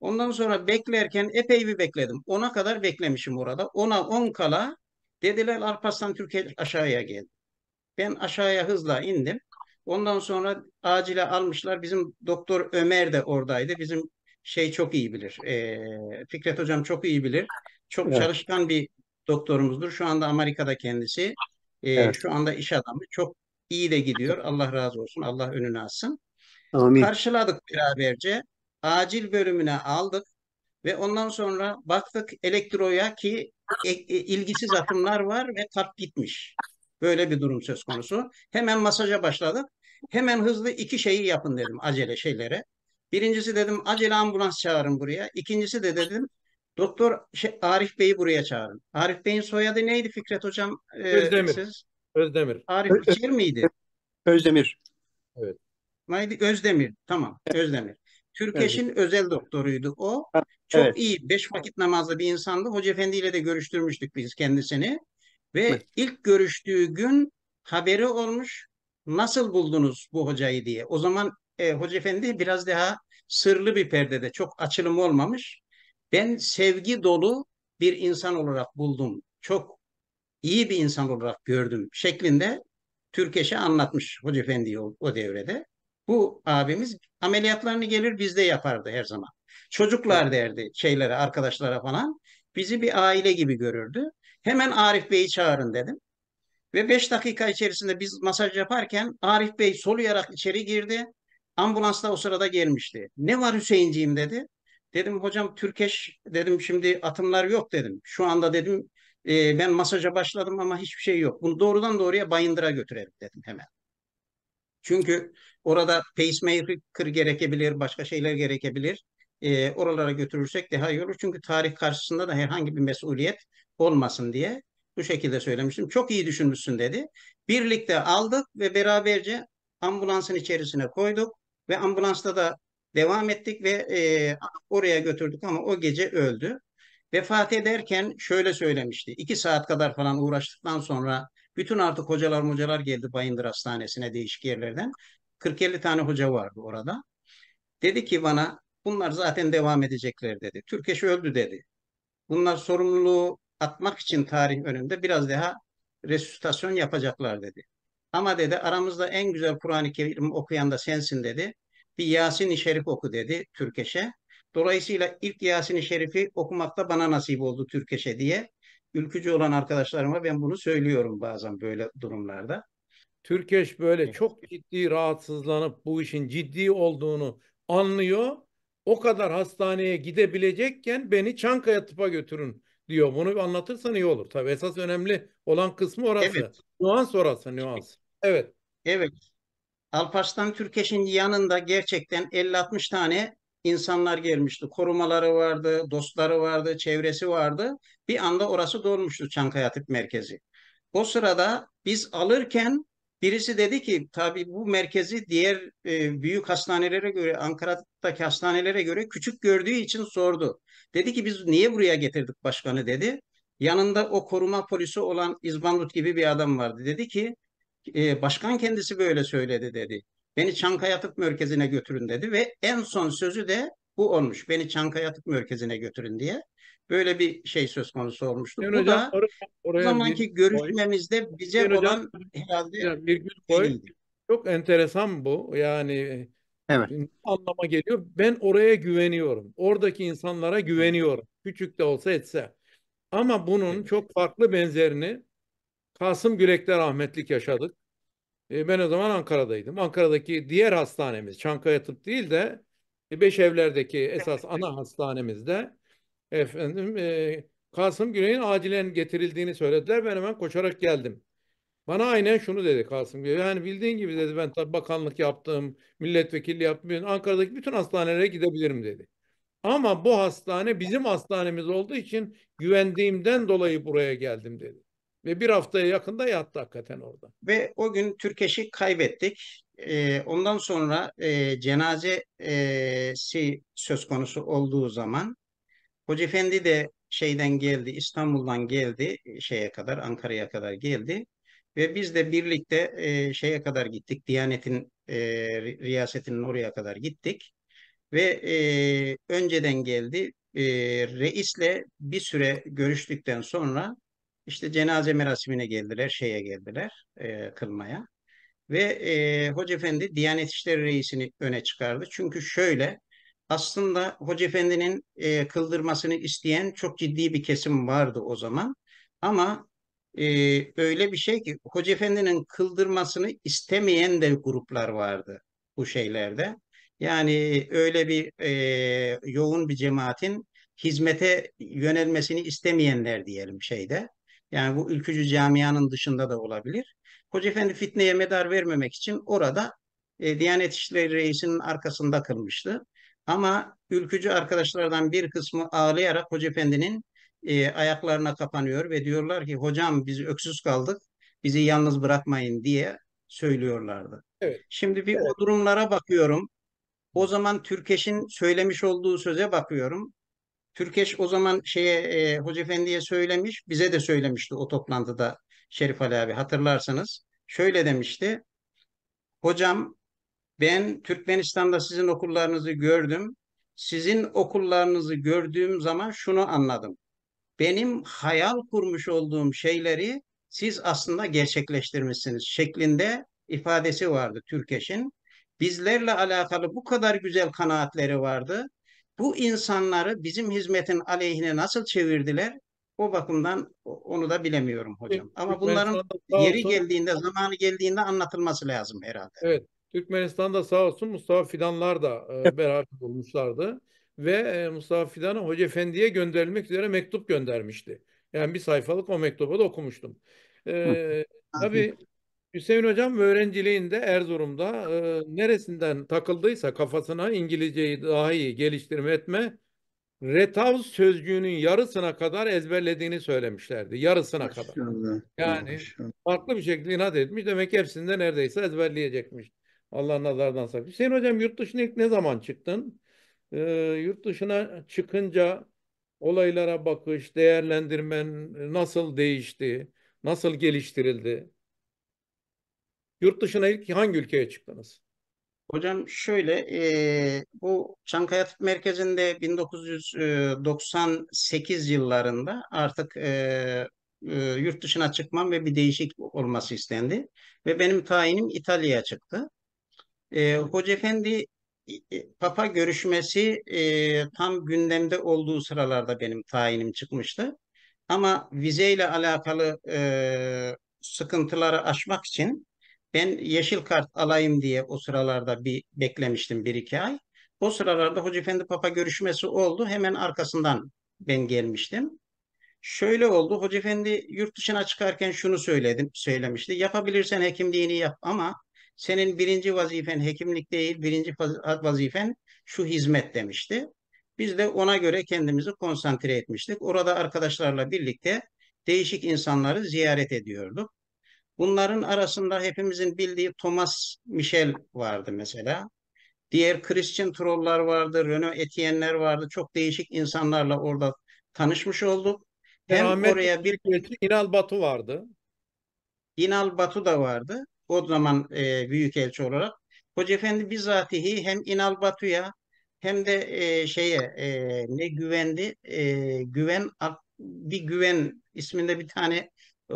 Ondan sonra beklerken epey bir bekledim. Ona kadar beklemişim orada. Ona on kala dediler Arpaslan Türkiye aşağıya geldi. Ben aşağıya hızla indim. Ondan sonra acile almışlar. Bizim doktor Ömer de oradaydı. Bizim şey çok iyi bilir. E, Fikret Hocam çok iyi bilir. Çok evet. çalışkan bir doktorumuzdur. Şu anda Amerika'da kendisi. E, evet. Şu anda iş adamı. Çok İyi de gidiyor. Allah razı olsun. Allah önünü alsın. Amin. Karşıladık beraberce. Acil bölümüne aldık ve ondan sonra baktık elektroya ki e, e, ilgisiz atımlar var ve kalp gitmiş. Böyle bir durum söz konusu. Hemen masaja başladık. Hemen hızlı iki şeyi yapın dedim acele şeylere. Birincisi dedim acele ambulans çağırın buraya. İkincisi de dedim Doktor şey, Arif Bey'i buraya çağırın. Arif Bey'in soyadı neydi Fikret Hocam? E, Özdemir. Siz? Özdemir. Arif Fikir miydi? Özdemir. Evet. Neydi? Özdemir. Tamam. Özdemir. Türkeş'in evet. özel doktoruydu o. Çok evet. iyi. Beş vakit namazlı bir insandı. Hoca Efendi ile de görüştürmüştük biz kendisini. Ve evet. ilk görüştüğü gün haberi olmuş. Nasıl buldunuz bu hocayı diye. O zaman e, Hoca Efendi biraz daha sırlı bir perdede. Çok açılım olmamış. Ben sevgi dolu bir insan olarak buldum. Çok iyi bir insan olarak gördüm şeklinde Türkeş'e anlatmış Hoca Efendi o, o devrede. Bu abimiz ameliyatlarını gelir bizde yapardı her zaman. Çocuklar derdi şeylere, arkadaşlara falan. Bizi bir aile gibi görürdü. Hemen Arif Bey'i çağırın dedim. Ve beş dakika içerisinde biz masaj yaparken Arif Bey soluyarak içeri girdi. Ambulans da o sırada gelmişti. Ne var Hüseyinciğim dedi. Dedim hocam Türkeş dedim şimdi atımlar yok dedim. Şu anda dedim e, ben masaja başladım ama hiçbir şey yok. Bunu doğrudan doğruya bayındıra götürelim dedim hemen. Çünkü orada pacemaker gerekebilir, başka şeyler gerekebilir. E, oralara götürürsek daha iyi olur. Çünkü tarih karşısında da herhangi bir mesuliyet olmasın diye bu şekilde söylemiştim. Çok iyi düşünmüşsün dedi. Birlikte aldık ve beraberce ambulansın içerisine koyduk ve ambulansta da devam ettik ve e, oraya götürdük ama o gece öldü. Vefat ederken şöyle söylemişti. İki saat kadar falan uğraştıktan sonra bütün artık hocalar hocalar geldi Bayındır Hastanesi'ne değişik yerlerden. 40-50 tane hoca vardı orada. Dedi ki bana bunlar zaten devam edecekler dedi. Türkeş öldü dedi. Bunlar sorumluluğu atmak için tarih önünde biraz daha resüsitasyon yapacaklar dedi. Ama dedi aramızda en güzel Kur'an-ı Kerim okuyan da sensin dedi. Bir Yasin-i Şerif oku dedi Türkeş'e. Dolayısıyla ilk Yasin-i Şerif'i okumakta bana nasip oldu Türkeş'e diye. Ülkücü olan arkadaşlarıma ben bunu söylüyorum bazen böyle durumlarda. Türkeş böyle çok ciddi rahatsızlanıp bu işin ciddi olduğunu anlıyor. O kadar hastaneye gidebilecekken beni Çankaya tıpa götürün diyor. Bunu anlatırsan iyi olur. Tabii esas önemli olan kısmı orası. Evet. Nüans orası, nüans. Evet. Evet. Alparslan Türkeş'in yanında gerçekten 50-60 tane insanlar gelmişti. Korumaları vardı, dostları vardı, çevresi vardı. Bir anda orası dolmuştu Çankaya Tıp Merkezi. O sırada biz alırken birisi dedi ki tabii bu merkezi diğer e, büyük hastanelere göre Ankara'daki hastanelere göre küçük gördüğü için sordu. Dedi ki biz niye buraya getirdik başkanı dedi. Yanında o koruma polisi olan İzbandut gibi bir adam vardı. Dedi ki e, başkan kendisi böyle söyledi dedi. Beni Çankaya Tıp Merkezi'ne götürün dedi ve en son sözü de bu olmuş. Beni Çankaya Tıp Merkezi'ne götürün diye. Böyle bir şey söz konusu olmuştu. bu hocam, da oraya, oraya o zamanki görüşmemizde koy. bize yani olan hocam, herhalde bir gün koy. Çok enteresan bu. Yani evet. E, anlama geliyor. Ben oraya güveniyorum. Oradaki insanlara güveniyorum. Küçük de olsa etse. Ama bunun evet. çok farklı benzerini Kasım Gürekler rahmetlik yaşadık. E, ben o zaman Ankara'daydım. Ankara'daki diğer hastanemiz Çankaya Tıp değil de e, Beş Evler'deki esas ana hastanemizde efendim e, Kasım Güney'in acilen getirildiğini söylediler. Ben hemen koşarak geldim. Bana aynen şunu dedi Kasım Güney. Yani bildiğin gibi dedi ben tabii bakanlık yaptım, milletvekili yaptım. Ankara'daki bütün hastanelere gidebilirim dedi. Ama bu hastane bizim hastanemiz olduğu için güvendiğimden dolayı buraya geldim dedi. Ve bir haftaya yakında yattı hakikaten orada. Ve o gün Türkeş'i kaybettik. E, ondan sonra e, cenazesi e, söz konusu olduğu zaman Hoca Efendi de şeyden geldi, İstanbul'dan geldi şeye kadar, Ankara'ya kadar geldi. Ve biz de birlikte e, şeye kadar gittik, Diyanet'in e, riyasetinin oraya kadar gittik. Ve e, önceden geldi, e, reisle bir süre görüştükten sonra işte cenaze merasimine geldiler, şeye geldiler e, kılmaya. Ve e, Hoca Efendi Diyanet İşleri Reisini öne çıkardı. Çünkü şöyle aslında Hoca Efendi'nin e, kıldırmasını isteyen çok ciddi bir kesim vardı o zaman. Ama e, öyle bir şey ki Hoca Efendi'nin kıldırmasını istemeyen de gruplar vardı bu şeylerde. Yani öyle bir e, yoğun bir cemaatin hizmete yönelmesini istemeyenler diyelim şeyde. Yani bu ülkücü camianın dışında da olabilir. Hoca Efendi fitneye medar vermemek için orada e, Diyanet İşleri Reisi'nin arkasında kılmıştı. Ama ülkücü arkadaşlardan bir kısmı ağlayarak Hoca Efendi'nin e, ayaklarına kapanıyor ve diyorlar ki hocam biz öksüz kaldık bizi yalnız bırakmayın diye söylüyorlardı. Evet. Şimdi bir evet. o durumlara bakıyorum. O zaman Türkeş'in söylemiş olduğu söze bakıyorum. Türkeş o zaman şeye e, Hoca Efendi'ye söylemiş, bize de söylemişti o toplantıda Şerif Ali abi hatırlarsanız. Şöyle demişti. Hocam ben Türkmenistan'da sizin okullarınızı gördüm. Sizin okullarınızı gördüğüm zaman şunu anladım. Benim hayal kurmuş olduğum şeyleri siz aslında gerçekleştirmişsiniz şeklinde ifadesi vardı Türkeş'in. Bizlerle alakalı bu kadar güzel kanaatleri vardı bu insanları bizim hizmetin aleyhine nasıl çevirdiler? O bakımdan onu da bilemiyorum hocam. Ama bunların yeri geldiğinde, zamanı geldiğinde anlatılması lazım herhalde. Evet. Türkmenistan'da sağ olsun Mustafa Fidanlar da e, beraber olmuşlardı. Ve e, Mustafa Fidan'a Hoca Efendi'ye gönderilmek üzere mektup göndermişti. Yani bir sayfalık o mektubu da okumuştum. E, tabii Hüseyin Hocam öğrenciliğinde Erzurum'da e, neresinden takıldıysa kafasına İngilizceyi daha iyi geliştirme etme Retavuz sözcüğünün yarısına kadar ezberlediğini söylemişlerdi. Yarısına kadar. Yani farklı bir şekilde inat etmiş. Demek hepsinde neredeyse ezberleyecekmiş. Allah nazardan saklı. Hüseyin Hocam yurt dışına ilk ne zaman çıktın? Ee, yurt dışına çıkınca olaylara bakış, değerlendirmen nasıl değişti? Nasıl geliştirildi? Yurt dışına ilk hangi ülkeye çıktınız? Hocam şöyle, e, bu Çankaya Tıp Merkezi'nde 1998 yıllarında artık e, e, yurt dışına çıkmam ve bir değişik olması istendi. Ve benim tayinim İtalya'ya çıktı. E, Hoca Efendi Papa görüşmesi e, tam gündemde olduğu sıralarda benim tayinim çıkmıştı. Ama vizeyle alakalı e, sıkıntıları aşmak için ben yeşil kart alayım diye o sıralarda bir beklemiştim bir iki ay. O sıralarda Hoca Efendi Papa görüşmesi oldu. Hemen arkasından ben gelmiştim. Şöyle oldu. Hoca Efendi yurt dışına çıkarken şunu söyledim, söylemişti. Yapabilirsen hekimliğini yap ama senin birinci vazifen hekimlik değil, birinci vazifen şu hizmet demişti. Biz de ona göre kendimizi konsantre etmiştik. Orada arkadaşlarla birlikte değişik insanları ziyaret ediyorduk. Bunların arasında hepimizin bildiği Thomas Michel vardı mesela. Diğer Christian trollar vardı, Renault Etienne'ler vardı. Çok değişik insanlarla orada tanışmış olduk. Hem Ahmet oraya bir İnal Batu vardı. İnal Batu da vardı. O zaman e, elçi olarak. Hoca Efendi bizatihi hem İnal Batu'ya hem de e, şeye e, ne güvendi? E, güven bir güven isminde bir tane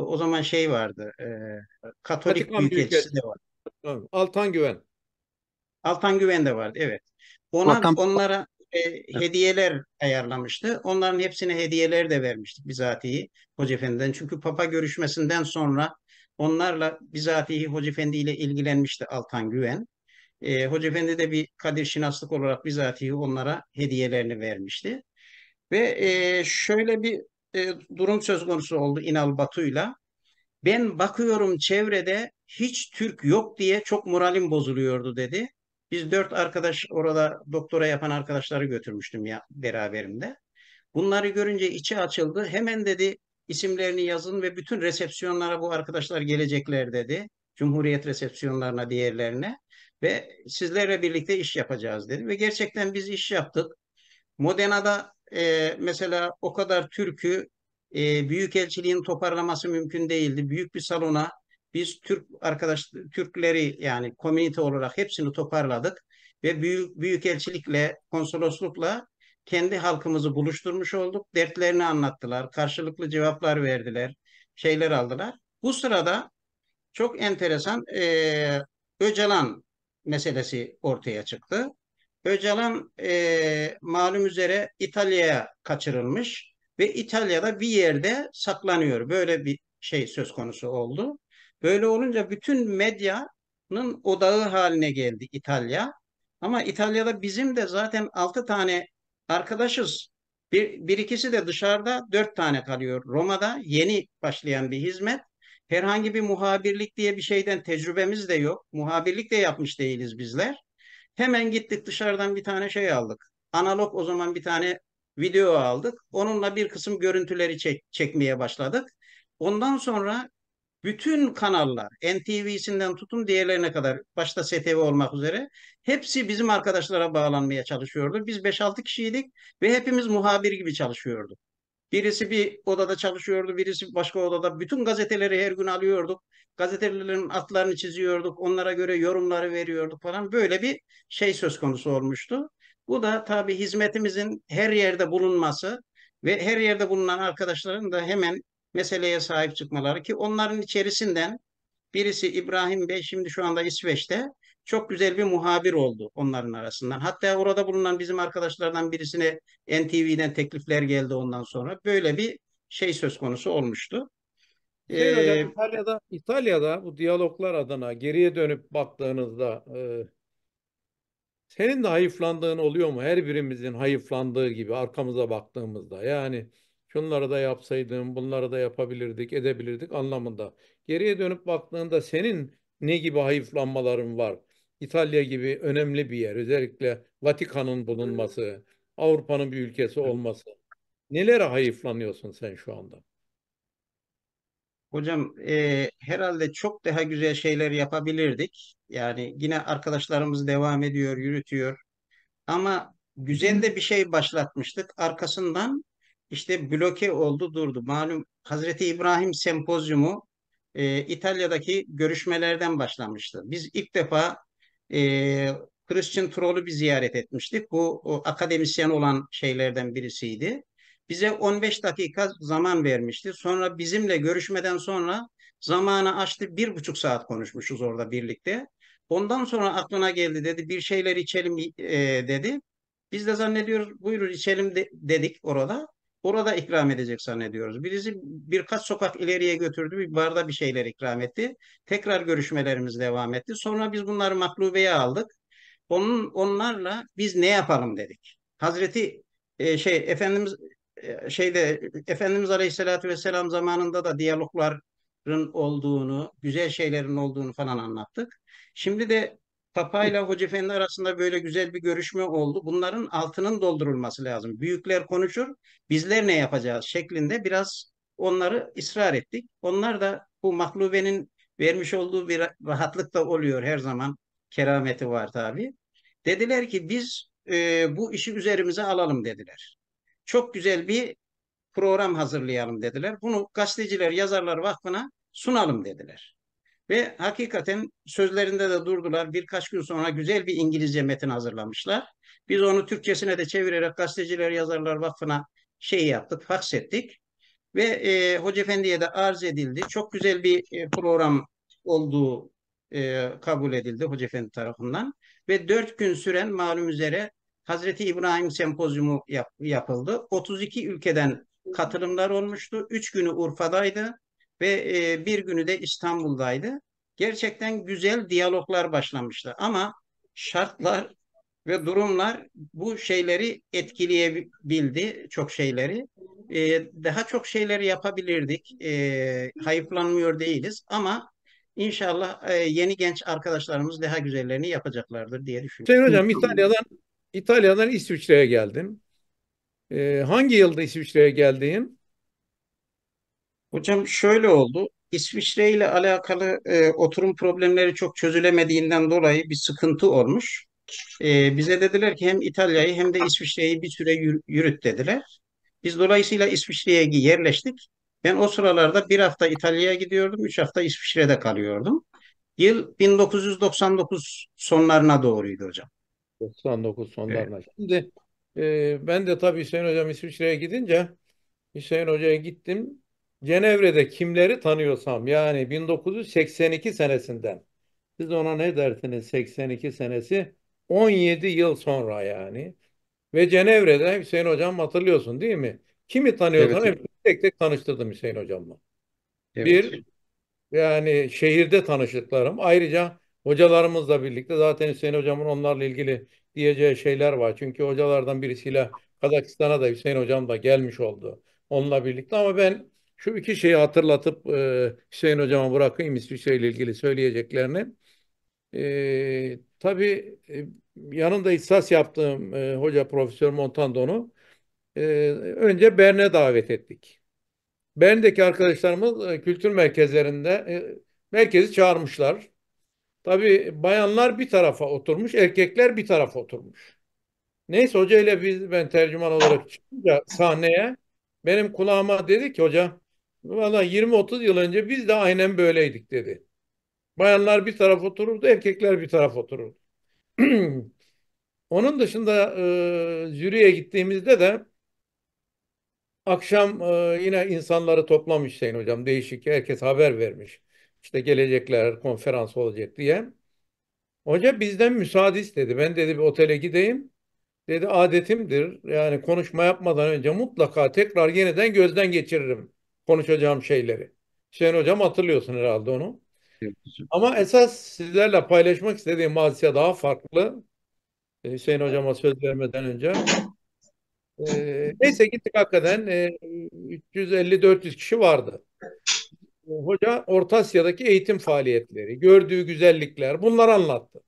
o zaman şey vardı. E, Katolik Vatikan Büyükelçisi Büyükelçisi. de vardı. Tamam. Altan Güven. Altan Güven de vardı evet. Ona Bakan- onlara e, hediyeler ayarlamıştı. Onların hepsine hediyeler de vermiştik bizatihi Hoca Efendi'den. Çünkü Papa görüşmesinden sonra onlarla bizatihi Hoca Efendi ile ilgilenmişti Altan Güven. E, Hoca Efendi de bir kadir şinaslık olarak bizatihi onlara hediyelerini vermişti. Ve e, şöyle bir e, durum söz konusu oldu İnal Batu'yla. Ben bakıyorum çevrede hiç Türk yok diye çok moralim bozuluyordu dedi. Biz dört arkadaş orada doktora yapan arkadaşları götürmüştüm ya beraberimde. Bunları görünce içi açıldı. Hemen dedi isimlerini yazın ve bütün resepsiyonlara bu arkadaşlar gelecekler dedi. Cumhuriyet resepsiyonlarına diğerlerine ve sizlerle birlikte iş yapacağız dedi. Ve gerçekten biz iş yaptık. Modena'da e, mesela o kadar türkü e, Büyükelçiliğin toparlaması mümkün değildi. Büyük bir salona biz Türk arkadaş Türkleri yani komünite olarak hepsini toparladık ve büyük büyükelçilikle konsoloslukla kendi halkımızı buluşturmuş olduk. Dertlerini anlattılar, karşılıklı cevaplar verdiler, şeyler aldılar. Bu sırada çok enteresan e, Öcalan meselesi ortaya çıktı. Öcalan e, malum üzere İtalya'ya kaçırılmış ve İtalya'da bir yerde saklanıyor. Böyle bir şey söz konusu oldu. Böyle olunca bütün medyanın odağı haline geldi İtalya. Ama İtalya'da bizim de zaten altı tane arkadaşız. Bir, bir ikisi de dışarıda, dört tane kalıyor. Roma'da yeni başlayan bir hizmet. Herhangi bir muhabirlik diye bir şeyden tecrübemiz de yok. Muhabirlik de yapmış değiliz bizler. Hemen gittik dışarıdan bir tane şey aldık. Analog o zaman bir tane video aldık. Onunla bir kısım görüntüleri çek çekmeye başladık. Ondan sonra bütün kanallar NTV'sinden tutun diğerlerine kadar başta STV olmak üzere hepsi bizim arkadaşlara bağlanmaya çalışıyordu. Biz 5-6 kişiydik ve hepimiz muhabir gibi çalışıyorduk. Birisi bir odada çalışıyordu, birisi başka odada. Bütün gazeteleri her gün alıyorduk. Gazetelerin atlarını çiziyorduk, onlara göre yorumları veriyorduk falan. Böyle bir şey söz konusu olmuştu. Bu da tabii hizmetimizin her yerde bulunması ve her yerde bulunan arkadaşların da hemen meseleye sahip çıkmaları ki onların içerisinden birisi İbrahim Bey şimdi şu anda İsveç'te çok güzel bir muhabir oldu onların arasından. Hatta orada bulunan bizim arkadaşlardan birisine NTV'den teklifler geldi ondan sonra. Böyle bir şey söz konusu olmuştu. Şey hocam, ee, İtalya'da, İtalya'da bu diyaloglar adına geriye dönüp baktığınızda e, senin de hayıflandığın oluyor mu? Her birimizin hayıflandığı gibi arkamıza baktığımızda. Yani şunları da yapsaydım, bunları da yapabilirdik, edebilirdik anlamında. Geriye dönüp baktığında senin ne gibi hayıflanmaların var? İtalya gibi önemli bir yer, özellikle Vatikan'ın bulunması, Avrupa'nın bir ülkesi olması. Nelere hayıflanıyorsun sen şu anda? Hocam e, herhalde çok daha güzel şeyler yapabilirdik. Yani yine arkadaşlarımız devam ediyor, yürütüyor. Ama güzel de bir şey başlatmıştık. Arkasından işte bloke oldu durdu. Malum Hazreti İbrahim Sempozyumu e, İtalya'daki görüşmelerden başlamıştı. Biz ilk defa e, Christian Troll'u bir ziyaret etmiştik. Bu o, akademisyen olan şeylerden birisiydi. Bize 15 dakika zaman vermişti. Sonra bizimle görüşmeden sonra zamanı açtı. Bir buçuk saat konuşmuşuz orada birlikte. Ondan sonra aklına geldi dedi bir şeyler içelim e, dedi. Biz de zannediyoruz buyurun içelim de, dedik orada orada ikram edecek zannediyoruz. Birisi birkaç sokak ileriye götürdü, bir barda bir şeyler ikram etti. Tekrar görüşmelerimiz devam etti. Sonra biz bunları maklubeye aldık. Onun, onlarla biz ne yapalım dedik. Hazreti e, şey Efendimiz e, şeyde Efendimiz Aleyhisselatü Vesselam zamanında da diyalogların olduğunu, güzel şeylerin olduğunu falan anlattık. Şimdi de Papa ile Hoca arasında böyle güzel bir görüşme oldu. Bunların altının doldurulması lazım. Büyükler konuşur, bizler ne yapacağız şeklinde biraz onları ısrar ettik. Onlar da bu mahlubenin vermiş olduğu bir rahatlık da oluyor her zaman. Kerameti var tabi. Dediler ki biz e, bu işi üzerimize alalım dediler. Çok güzel bir program hazırlayalım dediler. Bunu gazeteciler, yazarlar vakfına sunalım dediler. Ve hakikaten sözlerinde de durdular. Birkaç gün sonra güzel bir İngilizce metin hazırlamışlar. Biz onu Türkçesine de çevirerek Gazeteciler Yazarlar Vakfı'na şey yaptık, hapsettik. Ve e, Hoca Efendi'ye de arz edildi. Çok güzel bir e, program olduğu e, kabul edildi Hoca Efendi tarafından. Ve dört gün süren malum üzere Hazreti İbrahim Sempozyumu yap, yapıldı. 32 ülkeden katılımlar olmuştu. Üç günü Urfa'daydı ve e, bir günü de İstanbul'daydı. Gerçekten güzel diyaloglar başlamıştı ama şartlar ve durumlar bu şeyleri etkileyebildi çok şeyleri. E, daha çok şeyleri yapabilirdik. E, hayıflanmıyor değiliz ama inşallah e, yeni genç arkadaşlarımız daha güzellerini yapacaklardır diye düşünüyorum. Sayın Hocam İtalya'dan İtalya'dan İsviçre'ye geldin. E, hangi yılda İsviçre'ye geldiğin? Hocam şöyle oldu. İsviçre ile alakalı e, oturum problemleri çok çözülemediğinden dolayı bir sıkıntı olmuş. E, bize dediler ki hem İtalya'yı hem de İsviçre'yi bir süre yürüt dediler. Biz dolayısıyla İsviçre'ye yerleştik. Ben o sıralarda bir hafta İtalya'ya gidiyordum, üç hafta İsviçre'de kalıyordum. Yıl 1999 sonlarına doğruydu hocam. 99 sonlarına. Evet. Şimdi e, ben de tabii Hüseyin Hocam İsviçre'ye gidince Hüseyin Hoca'ya gittim. Cenevre'de kimleri tanıyorsam yani 1982 senesinden siz ona ne dersiniz 82 senesi 17 yıl sonra yani ve Cenevre'de Hüseyin Hocam hatırlıyorsun değil mi? Kimi tanıyorsam evet, tek tek tanıştırdım Hüseyin Hocam'la. Evet. Bir yani şehirde tanışıklarım ayrıca hocalarımızla birlikte zaten Hüseyin Hocam'ın onlarla ilgili diyeceği şeyler var. Çünkü hocalardan birisiyle Kazakistan'a da Hüseyin Hocam da gelmiş oldu onunla birlikte ama ben şu iki şeyi hatırlatıp e, Hüseyin Hocam'a bırakayım İsviçre ile ilgili söyleyeceklerini. E, tabii e, yanında ihsas yaptığım e, hoca Profesör Montando'nu e, önce Bern'e davet ettik. Bern'deki arkadaşlarımız e, kültür merkezlerinde e, merkezi çağırmışlar. Tabii bayanlar bir tarafa oturmuş, erkekler bir tarafa oturmuş. Neyse hoca ile biz ben tercüman olarak çıkınca sahneye benim kulağıma dedi ki hoca Valla 20-30 yıl önce biz de aynen böyleydik dedi. Bayanlar bir taraf otururdu, erkekler bir taraf otururdu. [clears throat] Onun dışında e, jüriye gittiğimizde de akşam e, yine insanları toplamış Hüseyin Hocam. Değişik herkes haber vermiş. İşte gelecekler, konferans olacak diye. Hoca bizden müsaade istedi. Ben dedi bir otele gideyim. Dedi adetimdir. Yani konuşma yapmadan önce mutlaka tekrar yeniden gözden geçiririm konuşacağım şeyleri. Hüseyin Hocam hatırlıyorsun herhalde onu. Evet. Ama esas sizlerle paylaşmak istediğim hadise daha farklı. Ee, Hüseyin Hocam'a söz vermeden önce. Ee, neyse gittik hakikaten e, 350-400 kişi vardı. Ee, hoca Orta Asya'daki eğitim faaliyetleri, gördüğü güzellikler bunları anlattı.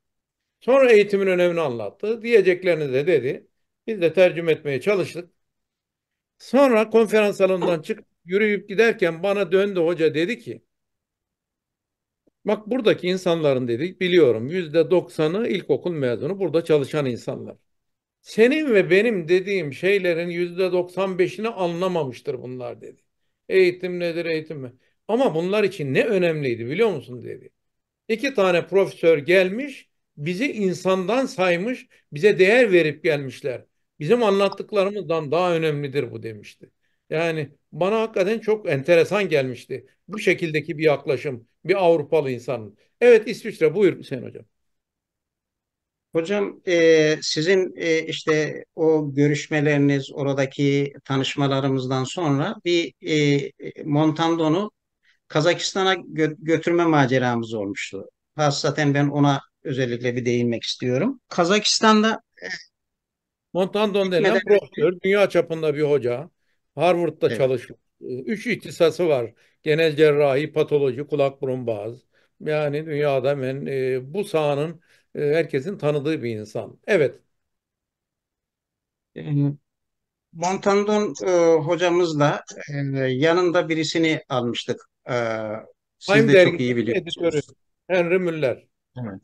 Sonra eğitimin önemini anlattı. Diyeceklerini de dedi. Biz de tercüme etmeye çalıştık. Sonra konferans salonundan çık yürüyüp giderken bana döndü hoca dedi ki bak buradaki insanların dedi biliyorum yüzde doksanı ilkokul mezunu burada çalışan insanlar. Senin ve benim dediğim şeylerin yüzde doksan beşini anlamamıştır bunlar dedi. Eğitim nedir eğitim mi? Ama bunlar için ne önemliydi biliyor musun dedi. İki tane profesör gelmiş bizi insandan saymış bize değer verip gelmişler. Bizim anlattıklarımızdan daha önemlidir bu demişti. Yani bana hakikaten çok enteresan gelmişti. Bu şekildeki bir yaklaşım bir Avrupalı insanın. Evet İsviçre buyur sen Hocam. Hocam e, sizin e, işte o görüşmeleriniz oradaki tanışmalarımızdan sonra bir e, Montando'nu Kazakistan'a gö götürme maceramız olmuştu. Hasaten ben ona özellikle bir değinmek istiyorum. Kazakistan'da e, Montandon denen profesör, dünya çapında bir hoca. Harvard'da evet. çalışıyor. Üç ihtisası var. Genel cerrahi, patoloji, kulak burun boğaz. Yani dünyada ben e, bu sahanın e, herkesin tanıdığı bir insan. Evet. Yani ee, e, hocamızla e, yanında birisini almıştık. E, siz Time de çok iyi biliyorsunuz. Editörü, Henry Müller. Evet.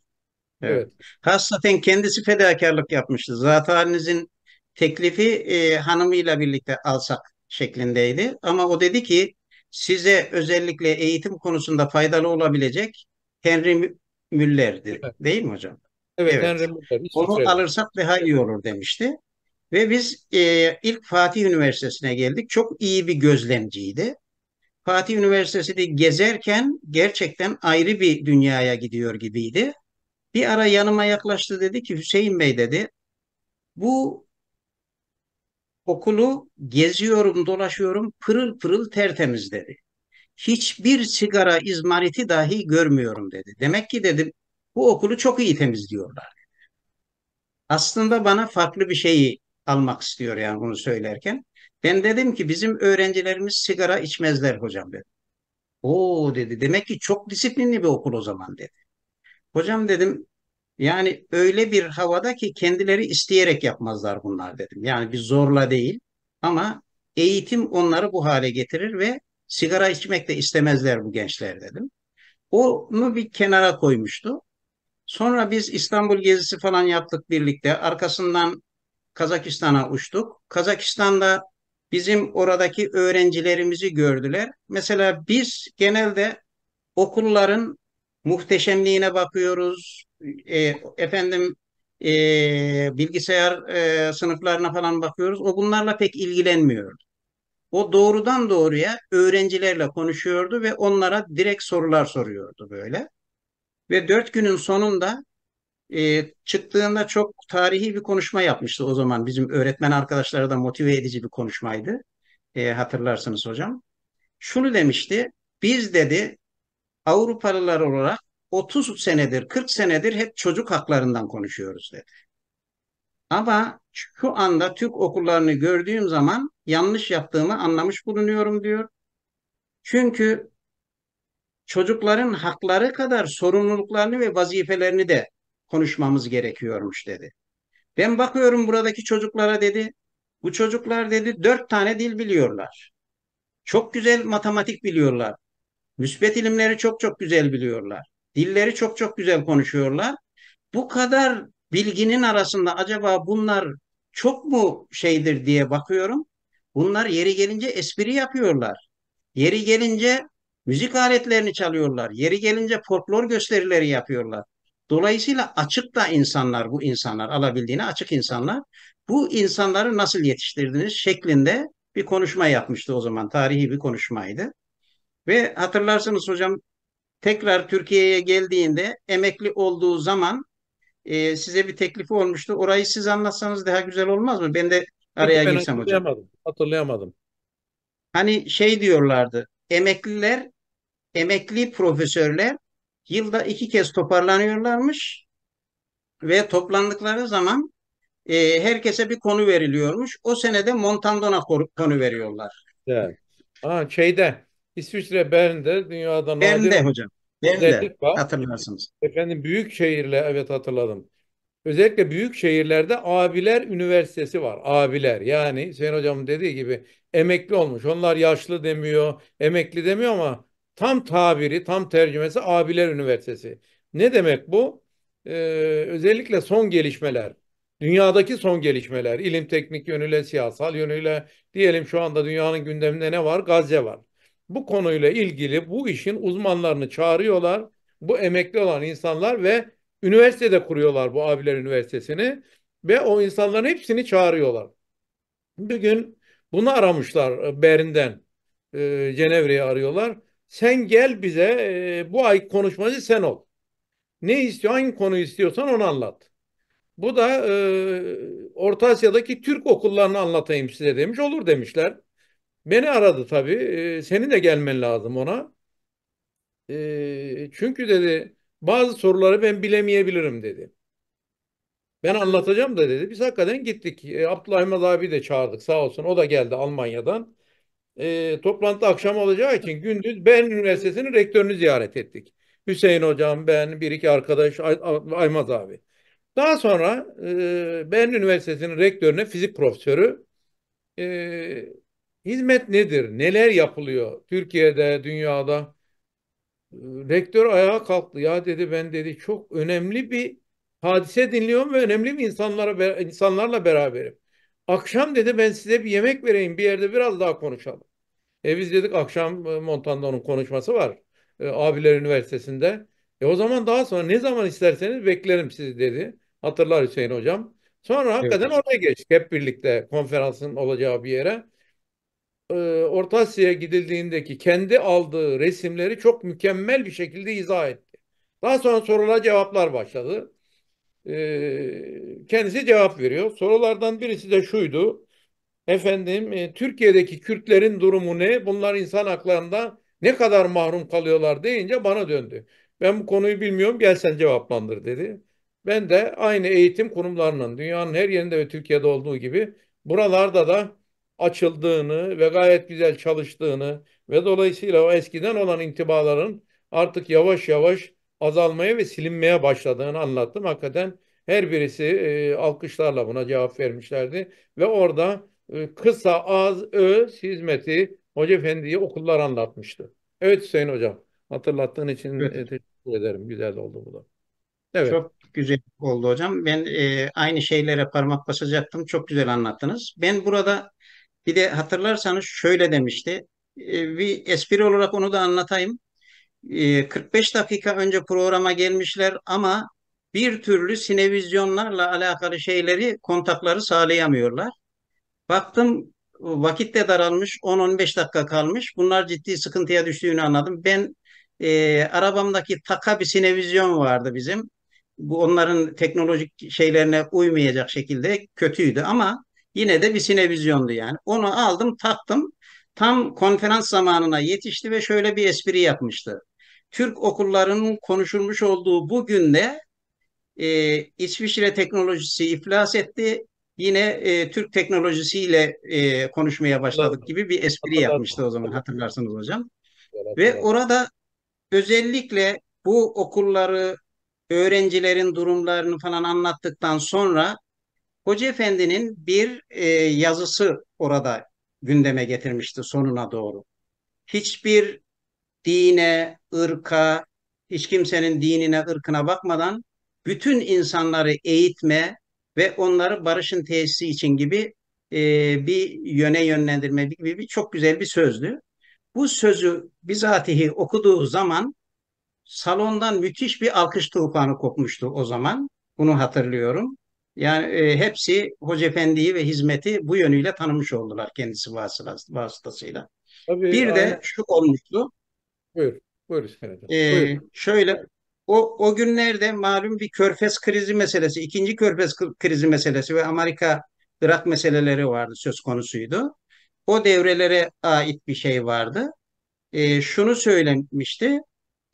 Evet. evet. kendisi fedakarlık yapmıştı. Zat halinizin teklifi e, hanımıyla birlikte alsak şeklindeydi. Ama o dedi ki size özellikle eğitim konusunda faydalı olabilecek Henry Müller'di evet. değil mi hocam? Evet, evet. Henry Müller. Onu süre. alırsak daha iyi olur demişti. Ve biz e, ilk Fatih Üniversitesi'ne geldik. Çok iyi bir gözlemciydi. Fatih Üniversitesi'ni gezerken gerçekten ayrı bir dünyaya gidiyor gibiydi. Bir ara yanıma yaklaştı dedi ki Hüseyin Bey dedi bu okulu geziyorum, dolaşıyorum, pırıl pırıl tertemiz dedi. Hiçbir sigara izmariti dahi görmüyorum dedi. Demek ki dedim bu okulu çok iyi temizliyorlar. Aslında bana farklı bir şeyi almak istiyor yani bunu söylerken. Ben dedim ki bizim öğrencilerimiz sigara içmezler hocam dedi. Oo dedi demek ki çok disiplinli bir okul o zaman dedi. Hocam dedim yani öyle bir havada ki kendileri isteyerek yapmazlar bunlar dedim. Yani bir zorla değil ama eğitim onları bu hale getirir ve sigara içmek de istemezler bu gençler dedim. Onu bir kenara koymuştu. Sonra biz İstanbul gezisi falan yaptık birlikte. Arkasından Kazakistan'a uçtuk. Kazakistan'da bizim oradaki öğrencilerimizi gördüler. Mesela biz genelde okulların muhteşemliğine bakıyoruz. E, efendim e, bilgisayar e, sınıflarına falan bakıyoruz. O bunlarla pek ilgilenmiyordu. O doğrudan doğruya öğrencilerle konuşuyordu ve onlara direkt sorular soruyordu böyle. Ve dört günün sonunda e, çıktığında çok tarihi bir konuşma yapmıştı o zaman. Bizim öğretmen arkadaşlara da motive edici bir konuşmaydı. E, hatırlarsınız hocam. Şunu demişti. Biz dedi Avrupalılar olarak 30 senedir, 40 senedir hep çocuk haklarından konuşuyoruz dedi. Ama şu anda Türk okullarını gördüğüm zaman yanlış yaptığımı anlamış bulunuyorum diyor. Çünkü çocukların hakları kadar sorumluluklarını ve vazifelerini de konuşmamız gerekiyormuş dedi. Ben bakıyorum buradaki çocuklara dedi. Bu çocuklar dedi dört tane dil biliyorlar. Çok güzel matematik biliyorlar. Müsbet ilimleri çok çok güzel biliyorlar. Dilleri çok çok güzel konuşuyorlar. Bu kadar bilginin arasında acaba bunlar çok mu şeydir diye bakıyorum. Bunlar yeri gelince espri yapıyorlar. Yeri gelince müzik aletlerini çalıyorlar. Yeri gelince folklor gösterileri yapıyorlar. Dolayısıyla açık da insanlar bu insanlar alabildiğine açık insanlar. Bu insanları nasıl yetiştirdiniz şeklinde bir konuşma yapmıştı o zaman. Tarihi bir konuşmaydı. Ve hatırlarsınız hocam tekrar Türkiye'ye geldiğinde emekli olduğu zaman e, size bir teklifi olmuştu. Orayı siz anlatsanız daha güzel olmaz mı? Ben de araya ben girsem hatırlayamadım, hocam. Hatırlayamadım. Hani şey diyorlardı. Emekliler, emekli profesörler yılda iki kez toparlanıyorlarmış ve toplandıkları zaman e, herkese bir konu veriliyormuş. O senede Montandona konu veriyorlar. Evet. Aa, şeyde İsviçre Bern'de dünyada Bern'de nadir hocam. Bern'de var. hatırlarsınız. Efendim büyük şehirle evet hatırladım. Özellikle büyük şehirlerde abiler üniversitesi var. Abiler yani Hüseyin hocamın dediği gibi emekli olmuş. Onlar yaşlı demiyor, emekli demiyor ama tam tabiri, tam tercümesi abiler üniversitesi. Ne demek bu? Ee, özellikle son gelişmeler, dünyadaki son gelişmeler, ilim teknik yönüyle, siyasal yönüyle, diyelim şu anda dünyanın gündeminde ne var? Gazze var bu konuyla ilgili bu işin uzmanlarını çağırıyorlar. Bu emekli olan insanlar ve üniversitede kuruyorlar bu abiler üniversitesini ve o insanların hepsini çağırıyorlar. Bir gün bunu aramışlar e, Berin'den e, Cenevre'yi arıyorlar. Sen gel bize e, bu ay konuşmacı sen ol. Ne istiyor, hangi konuyu istiyorsan onu anlat. Bu da e, Orta Asya'daki Türk okullarını anlatayım size demiş. Olur demişler. Beni aradı tabii. E, senin de gelmen lazım ona. E, çünkü dedi bazı soruları ben bilemeyebilirim dedi. Ben anlatacağım da dedi. Biz hakikaten gittik. E, ee, Abdullah Ahmet abi de çağırdık sağ olsun. O da geldi Almanya'dan. E, toplantı akşam olacağı için gündüz Ben Üniversitesi'nin rektörünü ziyaret ettik. Hüseyin hocam, ben, bir iki arkadaş, Ay Aymaz abi. Daha sonra e, Ben Üniversitesi'nin rektörüne fizik profesörü e, Hizmet nedir? Neler yapılıyor Türkiye'de, dünyada? Rektör ayağa kalktı. Ya dedi ben dedi çok önemli bir hadise dinliyorum ve önemli bir insanlara insanlarla beraberim. Akşam dedi ben size bir yemek vereyim bir yerde biraz daha konuşalım. E biz dedik akşam e, Montando'nun konuşması var. E, Abiler Üniversitesi'nde. E o zaman daha sonra ne zaman isterseniz beklerim sizi dedi. Hatırlar Hüseyin Hocam. Sonra hakikaten evet. oraya geçtik hep birlikte konferansın olacağı bir yere e, Orta Asya'ya gidildiğindeki kendi aldığı resimleri çok mükemmel bir şekilde izah etti. Daha sonra sorulara cevaplar başladı. E, kendisi cevap veriyor. Sorulardan birisi de şuydu. Efendim e, Türkiye'deki Kürtlerin durumu ne? Bunlar insan haklarında ne kadar mahrum kalıyorlar deyince bana döndü. Ben bu konuyu bilmiyorum gel sen cevaplandır dedi. Ben de aynı eğitim kurumlarının dünyanın her yerinde ve Türkiye'de olduğu gibi buralarda da açıldığını ve gayet güzel çalıştığını ve dolayısıyla o eskiden olan intibaların artık yavaş yavaş azalmaya ve silinmeye başladığını anlattım. Hakikaten her birisi e, alkışlarla buna cevap vermişlerdi ve orada e, kısa az öz hizmeti Hoca Efendi'yi okullar anlatmıştı. Evet Hüseyin Hocam hatırlattığın için e, evet. teşekkür ederim. Güzel oldu bu da. Evet. Çok güzel oldu hocam. Ben e, aynı şeylere parmak basacaktım. Çok güzel anlattınız. Ben burada bir de hatırlarsanız şöyle demişti. E, bir espri olarak onu da anlatayım. 45 e, dakika önce programa gelmişler ama bir türlü sinevizyonlarla alakalı şeyleri, kontakları sağlayamıyorlar. Baktım vakit de daralmış, 10-15 dakika kalmış. Bunlar ciddi sıkıntıya düştüğünü anladım. Ben e, arabamdaki taka bir sinevizyon vardı bizim. Bu onların teknolojik şeylerine uymayacak şekilde kötüydü ama Yine de bir sinevizyondu yani. Onu aldım taktım. Tam konferans zamanına yetişti ve şöyle bir espri yapmıştı. Türk okullarının konuşulmuş olduğu bu günde e, İsviçre teknolojisi iflas etti. Yine e, Türk teknolojisiyle e, konuşmaya başladık gibi bir espri yapmıştı o zaman hatırlarsınız hocam. Ve orada özellikle bu okulları öğrencilerin durumlarını falan anlattıktan sonra Hoca Efendi'nin bir e, yazısı orada gündeme getirmişti sonuna doğru. Hiçbir dine, ırka, hiç kimsenin dinine, ırkına bakmadan bütün insanları eğitme ve onları barışın tesisi için gibi e, bir yöne yönlendirme gibi bir çok güzel bir sözdü. Bu sözü bizatihi okuduğu zaman salondan müthiş bir alkış tufanı kopmuştu o zaman. Bunu hatırlıyorum. Yani e, hepsi Hoca Efendi'yi ve hizmeti bu yönüyle tanımış oldular kendisi vasıtasıyla. Tabii, bir aynen. de şu olmuştu. Buyur, buyur İsmail ee, buyur. Şöyle, o, o günlerde malum bir körfez krizi meselesi, ikinci körfez krizi meselesi ve Amerika Irak meseleleri vardı söz konusuydu. O devrelere ait bir şey vardı. E, şunu söylemişti.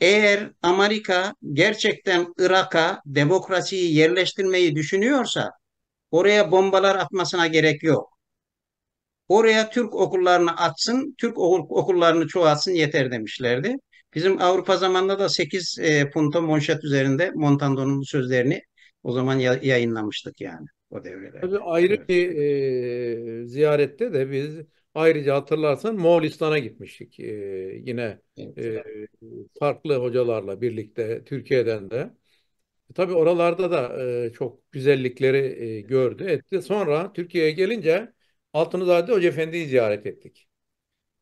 Eğer Amerika gerçekten Irak'a demokrasiyi yerleştirmeyi düşünüyorsa oraya bombalar atmasına gerek yok. Oraya Türk okullarını atsın, Türk okullarını çoğaltsın yeter demişlerdi. Bizim Avrupa zamanında da 8 e, punta monşet üzerinde Montando'nun sözlerini o zaman ya, yayınlamıştık yani o devrelerde. ayrı bir e, ziyarette de biz Ayrıca hatırlarsan Moğolistan'a gitmiştik. Ee, yine evet. e, farklı hocalarla birlikte Türkiye'den de. E, tabii oralarda da e, çok güzellikleri e, gördü, etti. Sonra Türkiye'ye gelince Altunizade Hoca Efendi'yi ziyaret ettik.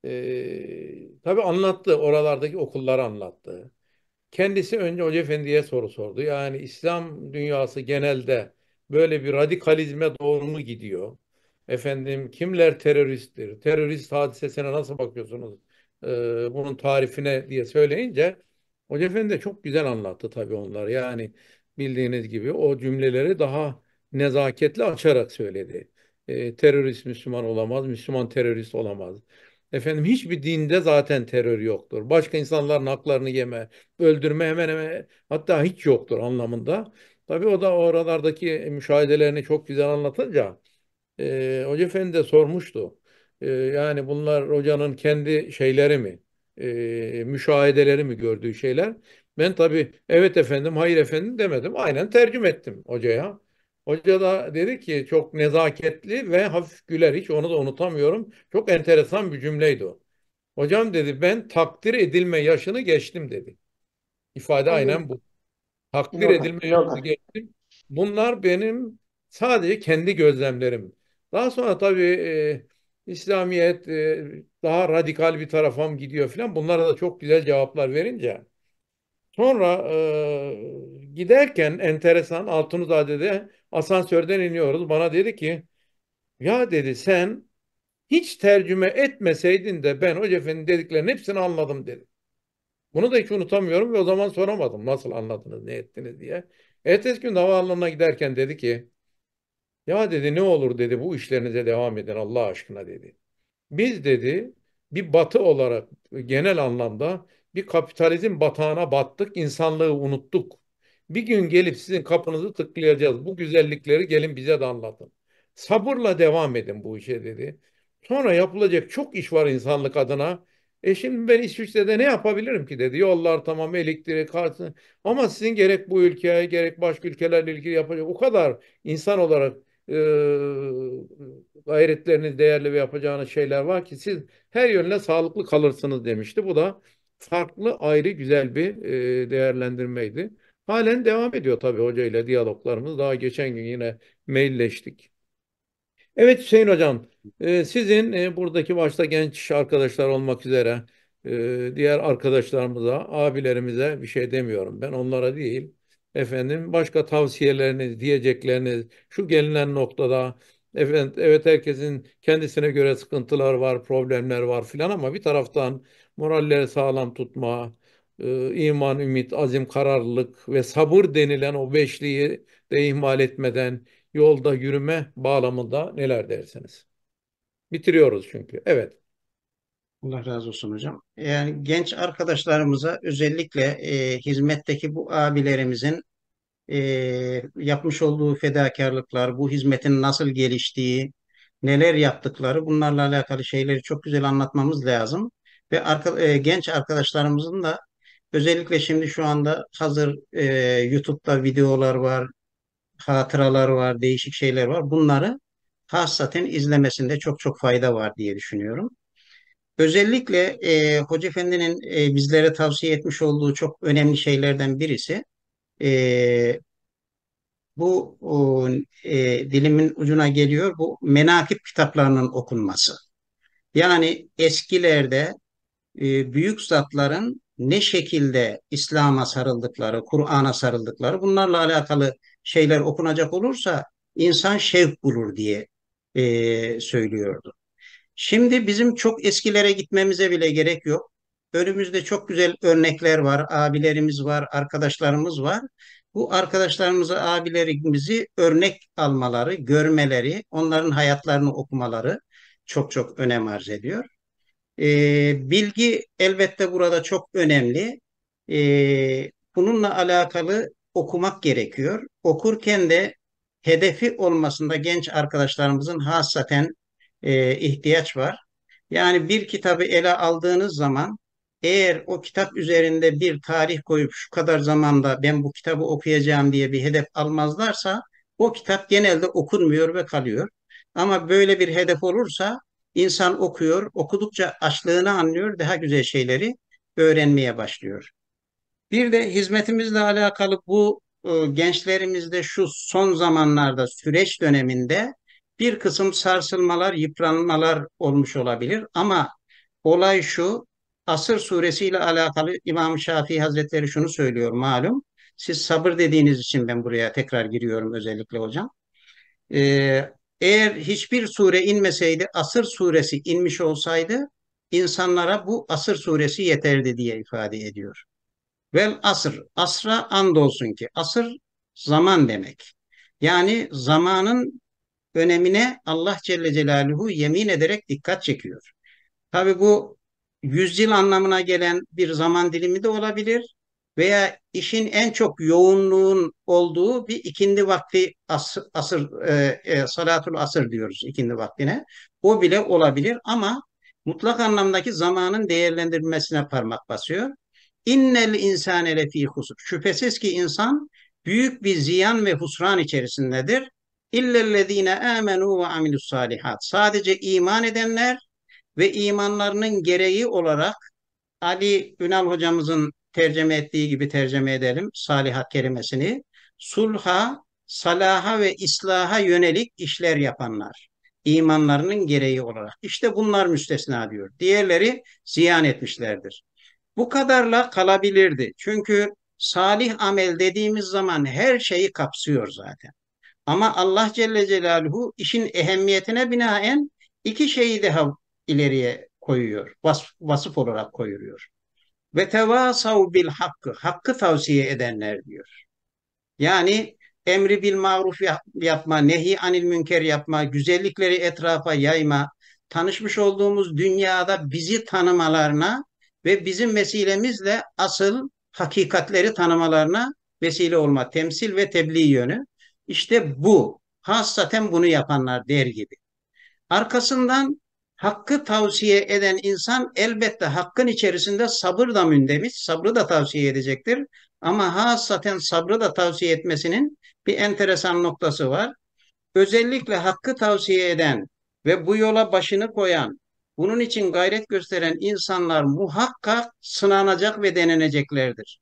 E, tabii anlattı, oralardaki okulları anlattı. Kendisi önce Hoca Efendi'ye soru sordu. Yani İslam dünyası genelde böyle bir radikalizme doğru mu gidiyor? Efendim kimler teröristtir? Terörist hadisesine nasıl bakıyorsunuz? Ee, bunun tarifine diye söyleyince Hoca Efendi de çok güzel anlattı tabii onlar. Yani bildiğiniz gibi o cümleleri daha nezaketli açarak söyledi. Ee, terörist Müslüman olamaz, Müslüman terörist olamaz. Efendim hiçbir dinde zaten terör yoktur. Başka insanların haklarını yeme, öldürme hemen hemen hatta hiç yoktur anlamında. Tabii o da oralardaki müşahedelerini çok güzel anlatınca e, Hoca Efendi de sormuştu. E, yani bunlar hocanın kendi şeyleri mi? E, müşahedeleri mi gördüğü şeyler? Ben tabii evet efendim, hayır efendim demedim. Aynen tercüme ettim hocaya. Hoca da dedi ki çok nezaketli ve hafif güler. Hiç onu da unutamıyorum. Çok enteresan bir cümleydi o. Hocam dedi ben takdir edilme yaşını geçtim dedi. İfade aynen, aynen bu. Takdir edilme yaşını geçtim. Bunlar benim sadece kendi gözlemlerim. Daha sonra tabii e, İslamiyet e, daha radikal bir tarafa mı gidiyor filan bunlara da çok güzel cevaplar verince. Sonra e, giderken enteresan Altunizade'de asansörden iniyoruz. Bana dedi ki ya dedi sen hiç tercüme etmeseydin de ben Hoca Efendi'nin dediklerinin hepsini anladım dedi. Bunu da hiç unutamıyorum ve o zaman soramadım nasıl anladınız ne ettiniz diye. Ertesi gün havaalanına giderken dedi ki ya dedi ne olur dedi bu işlerinize devam edin Allah aşkına dedi. Biz dedi bir batı olarak genel anlamda bir kapitalizm batağına battık, insanlığı unuttuk. Bir gün gelip sizin kapınızı tıklayacağız. Bu güzellikleri gelin bize de anlatın. Sabırla devam edin bu işe dedi. Sonra yapılacak çok iş var insanlık adına. E şimdi ben İsviçre'de ne yapabilirim ki dedi. Yollar tamam, elektrik, kartı. Ama sizin gerek bu ülkeye, gerek başka ülkelerle ilgili yapacak o kadar insan olarak e, gayretleriniz değerli ve yapacağınız şeyler var ki siz her yönle sağlıklı kalırsınız demişti. Bu da farklı ayrı güzel bir e, değerlendirmeydi. Halen devam ediyor tabii hocayla diyaloglarımız. Daha geçen gün yine mailleştik. Evet Hüseyin Hocam, e, sizin e, buradaki başta genç arkadaşlar olmak üzere e, diğer arkadaşlarımıza, abilerimize bir şey demiyorum. Ben onlara değil, efendim başka tavsiyeleriniz, diyecekleriniz, şu gelinen noktada efendim evet herkesin kendisine göre sıkıntılar var, problemler var filan ama bir taraftan moralleri sağlam tutma, e, iman, ümit, azim, kararlılık ve sabır denilen o beşliği de ihmal etmeden yolda yürüme bağlamında neler dersiniz? Bitiriyoruz çünkü. Evet. Allah razı olsun hocam. Yani genç arkadaşlarımıza özellikle e, hizmetteki bu abilerimizin e, yapmış olduğu fedakarlıklar, bu hizmetin nasıl geliştiği, neler yaptıkları bunlarla alakalı şeyleri çok güzel anlatmamız lazım. Ve arka, e, genç arkadaşlarımızın da özellikle şimdi şu anda hazır e, YouTube'da videolar var, hatıralar var, değişik şeyler var. Bunları hassaten izlemesinde çok çok fayda var diye düşünüyorum. Özellikle e, Hoca Efendi'nin e, bizlere tavsiye etmiş olduğu çok önemli şeylerden birisi e, bu o, e, dilimin ucuna geliyor bu menakip kitaplarının okunması. Yani eskilerde e, büyük zatların ne şekilde İslam'a sarıldıkları, Kur'an'a sarıldıkları bunlarla alakalı şeyler okunacak olursa insan şevk bulur diye e, söylüyordu. Şimdi bizim çok eskilere gitmemize bile gerek yok. Önümüzde çok güzel örnekler var, abilerimiz var, arkadaşlarımız var. Bu arkadaşlarımızı, abilerimizi örnek almaları, görmeleri, onların hayatlarını okumaları çok çok önem arz ediyor. E, bilgi elbette burada çok önemli. E, bununla alakalı okumak gerekiyor. Okurken de hedefi olmasında genç arkadaşlarımızın hassaten e, ihtiyaç var. Yani bir kitabı ele aldığınız zaman eğer o kitap üzerinde bir tarih koyup şu kadar zamanda ben bu kitabı okuyacağım diye bir hedef almazlarsa o kitap genelde okunmuyor ve kalıyor. Ama böyle bir hedef olursa insan okuyor, okudukça açlığını anlıyor, daha güzel şeyleri öğrenmeye başlıyor. Bir de hizmetimizle alakalı bu ıı, gençlerimizde şu son zamanlarda süreç döneminde bir kısım sarsılmalar, yıpranmalar olmuş olabilir ama olay şu, Asır Suresi ile alakalı İmam Şafii Hazretleri şunu söylüyor malum. Siz sabır dediğiniz için ben buraya tekrar giriyorum özellikle hocam. Ee, eğer hiçbir sure inmeseydi Asır suresi inmiş olsaydı insanlara bu Asır suresi yeterdi diye ifade ediyor. Vel asır, asra and olsun ki asır zaman demek. Yani zamanın önemine Allah Celle Celaluhu yemin ederek dikkat çekiyor. Tabi bu yüzyıl anlamına gelen bir zaman dilimi de olabilir veya işin en çok yoğunluğun olduğu bir ikindi vakti as, asır, e, e, salatul asır diyoruz ikindi vaktine. O bile olabilir ama mutlak anlamdaki zamanın değerlendirilmesine parmak basıyor. İnnel insane lefî husur. Şüphesiz ki insan büyük bir ziyan ve husran içerisindedir. İllellezine amenu ve amilus salihat. Sadece iman edenler ve imanlarının gereği olarak Ali Ünal hocamızın tercüme ettiği gibi tercüme edelim salihat kelimesini. Sulha, salaha ve islaha yönelik işler yapanlar. imanlarının gereği olarak. İşte bunlar müstesna diyor. Diğerleri ziyan etmişlerdir. Bu kadarla kalabilirdi. Çünkü salih amel dediğimiz zaman her şeyi kapsıyor zaten. Ama Allah Celle Celaluhu işin ehemmiyetine binaen iki şeyi daha ileriye koyuyor. Vasf, vasıf olarak koyuyor. Ve tevasav bil hakkı. Hakkı tavsiye edenler diyor. Yani emri bil maruf yapma, nehi anil münker yapma, güzellikleri etrafa yayma, tanışmış olduğumuz dünyada bizi tanımalarına ve bizim vesilemizle asıl hakikatleri tanımalarına vesile olma, temsil ve tebliğ yönü. İşte bu. Hassaten bunu yapanlar der gibi. Arkasından hakkı tavsiye eden insan elbette hakkın içerisinde sabır da mündemiş. Sabrı da tavsiye edecektir. Ama hassaten sabrı da tavsiye etmesinin bir enteresan noktası var. Özellikle hakkı tavsiye eden ve bu yola başını koyan, bunun için gayret gösteren insanlar muhakkak sınanacak ve deneneceklerdir.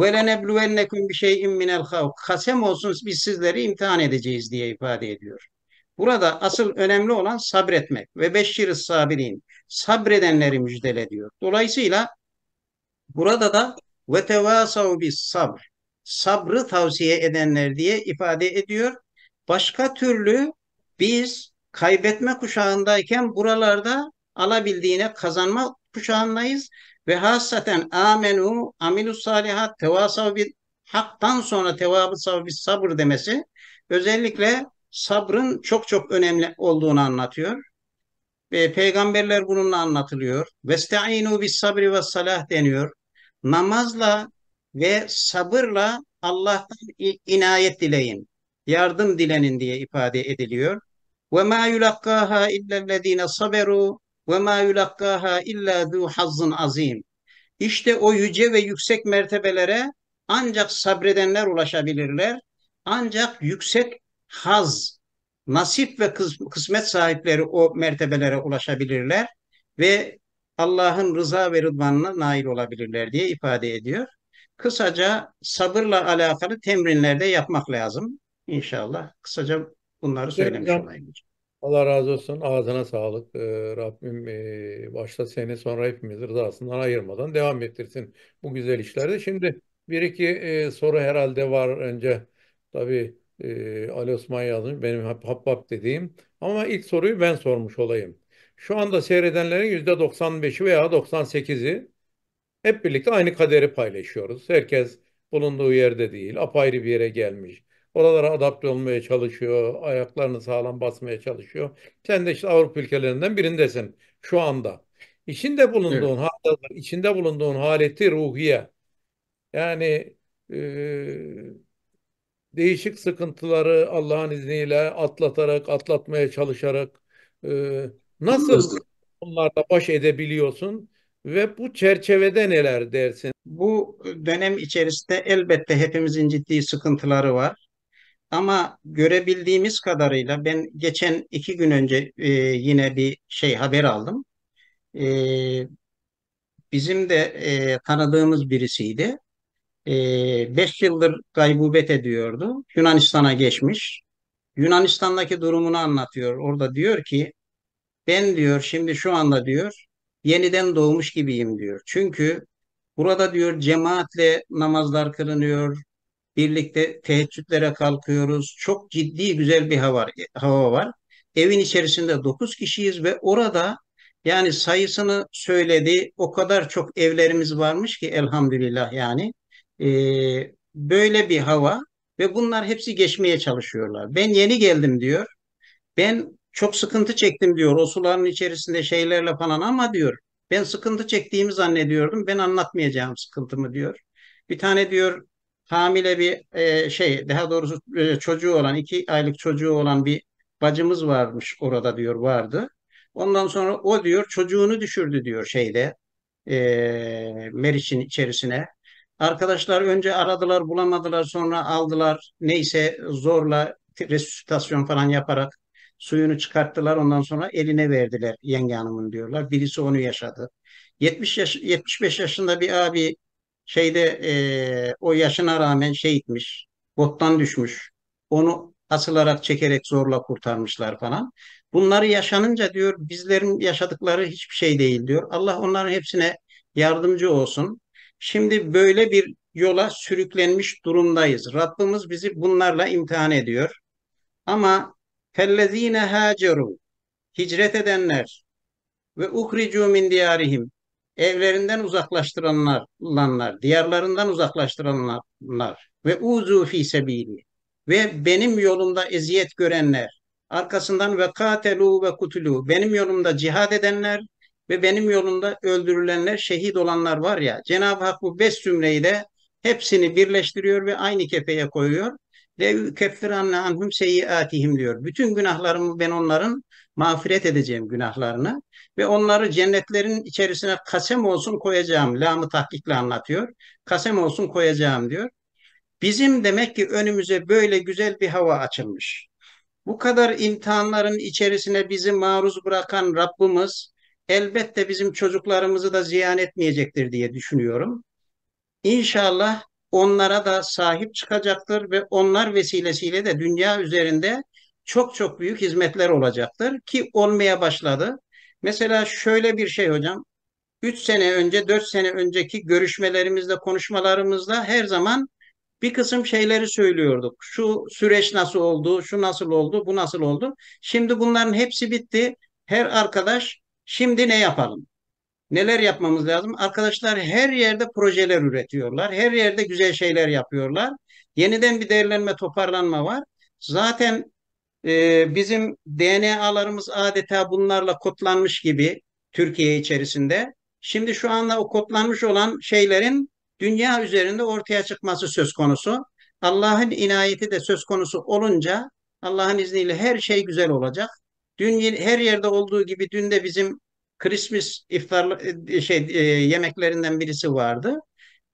Ve lenebluvennekum bi şeyin minel havk. Kasem olsun biz sizleri imtihan edeceğiz diye ifade ediyor. Burada asıl önemli olan sabretmek ve beşşir sabirin sabredenleri müjdele diyor. Dolayısıyla burada da ve tevasav bis sabr sabrı tavsiye edenler diye ifade ediyor. Başka türlü biz kaybetme kuşağındayken buralarda alabildiğine kazanma kuşağındayız ve hasaten amenu amilu salihat tevasav bir haktan sonra tevabı sabır sabır demesi özellikle sabrın çok çok önemli olduğunu anlatıyor. Ve peygamberler bununla anlatılıyor. Vestainu bis sabri ve salah deniyor. Namazla ve sabırla Allah'tan inayet dileyin, yardım dilenin diye ifade ediliyor. Ve ma yulakkaha illellezine saberu ve ma yulakkaha illa zu hazzın azim. İşte o yüce ve yüksek mertebelere ancak sabredenler ulaşabilirler. Ancak yüksek haz, nasip ve kısmet sahipleri o mertebelere ulaşabilirler ve Allah'ın rıza ve rıdvanına nail olabilirler diye ifade ediyor. Kısaca sabırla alakalı temrinlerde yapmak lazım. İnşallah kısaca bunları söylemiş olayım. Allah razı olsun. Ağzına sağlık. Ee, Rabbim e, başta seni sonra hepimizi rızasından ayırmadan devam ettirsin bu güzel işlerde. Şimdi bir iki e, soru herhalde var önce. Tabii e, Ali Osman yazmış. Benim hap, hap hap dediğim. Ama ilk soruyu ben sormuş olayım. Şu anda seyredenlerin yüzde %95'i veya 98'i hep birlikte aynı kaderi paylaşıyoruz. Herkes bulunduğu yerde değil, apayrı bir yere gelmiş. Oralara adapte olmaya çalışıyor. Ayaklarını sağlam basmaya çalışıyor. Sen de işte Avrupa ülkelerinden birindesin şu anda. İçinde bulunduğun evet. halde, içinde bulunduğun haleti ruhiye. Yani e, değişik sıkıntıları Allah'ın izniyle atlatarak, atlatmaya çalışarak e, nasıl onlarla baş edebiliyorsun ve bu çerçevede neler dersin? Bu dönem içerisinde elbette hepimizin ciddi sıkıntıları var. Ama görebildiğimiz kadarıyla ben geçen iki gün önce e, yine bir şey haber aldım. E, bizim de e, tanıdığımız birisiydi. E, beş yıldır gaybubet ediyordu. Yunanistan'a geçmiş. Yunanistan'daki durumunu anlatıyor. Orada diyor ki ben diyor şimdi şu anda diyor yeniden doğmuş gibiyim diyor. Çünkü burada diyor cemaatle namazlar kılınıyor, birlikte teheccüdlere kalkıyoruz. Çok ciddi güzel bir hava var. Hava var. Evin içerisinde 9 kişiyiz ve orada yani sayısını söyledi. O kadar çok evlerimiz varmış ki elhamdülillah yani. Ee, böyle bir hava ve bunlar hepsi geçmeye çalışıyorlar. Ben yeni geldim diyor. Ben çok sıkıntı çektim diyor. O suların içerisinde şeylerle falan ama diyor. Ben sıkıntı çektiğimi zannediyordum. Ben anlatmayacağım sıkıntımı diyor. Bir tane diyor hamile bir e, şey daha doğrusu e, çocuğu olan iki aylık çocuğu olan bir bacımız varmış orada diyor vardı. Ondan sonra o diyor çocuğunu düşürdü diyor şeyde e, Meriç'in içerisine. Arkadaşlar önce aradılar bulamadılar sonra aldılar neyse zorla resüsitasyon falan yaparak suyunu çıkarttılar ondan sonra eline verdiler yenge hanımın diyorlar. Birisi onu yaşadı. 70 yaş 75 yaşında bir abi şeyde e, o yaşına rağmen şehitmiş, bottan düşmüş. Onu asılarak çekerek zorla kurtarmışlar falan. Bunları yaşanınca diyor bizlerin yaşadıkları hiçbir şey değil diyor. Allah onların hepsine yardımcı olsun. Şimdi böyle bir yola sürüklenmiş durumdayız. Rabbimiz bizi bunlarla imtihan ediyor. Ama fellezine haceru hicret edenler ve uhricu min diyarihim evlerinden uzaklaştıranlar, diyarlarından uzaklaştıranlar ve uzu fi sebili ve benim yolumda eziyet görenler, arkasından ve katelu ve kutulu, benim yolumda cihad edenler ve benim yolumda öldürülenler, şehit olanlar var ya, Cenab-ı Hak bu beş cümleyle hepsini birleştiriyor ve aynı kefeye koyuyor. Le keffiranne anhum seyyiatihim diyor. Bütün günahlarımı ben onların mağfiret edeceğim günahlarını ve onları cennetlerin içerisine kasem olsun koyacağım. Lamı tahkikle anlatıyor. Kasem olsun koyacağım diyor. Bizim demek ki önümüze böyle güzel bir hava açılmış. Bu kadar imtihanların içerisine bizi maruz bırakan Rabbimiz elbette bizim çocuklarımızı da ziyan etmeyecektir diye düşünüyorum. İnşallah onlara da sahip çıkacaktır ve onlar vesilesiyle de dünya üzerinde çok çok büyük hizmetler olacaktır ki olmaya başladı. Mesela şöyle bir şey hocam, 3 sene önce, 4 sene önceki görüşmelerimizde, konuşmalarımızda her zaman bir kısım şeyleri söylüyorduk. Şu süreç nasıl oldu, şu nasıl oldu, bu nasıl oldu. Şimdi bunların hepsi bitti. Her arkadaş şimdi ne yapalım? neler yapmamız lazım? Arkadaşlar her yerde projeler üretiyorlar. Her yerde güzel şeyler yapıyorlar. Yeniden bir değerlenme, toparlanma var. Zaten e, bizim DNA'larımız adeta bunlarla kodlanmış gibi Türkiye içerisinde. Şimdi şu anda o kodlanmış olan şeylerin dünya üzerinde ortaya çıkması söz konusu. Allah'ın inayeti de söz konusu olunca Allah'ın izniyle her şey güzel olacak. Dün her yerde olduğu gibi dün de bizim Christmas iftar e, şey e, yemeklerinden birisi vardı.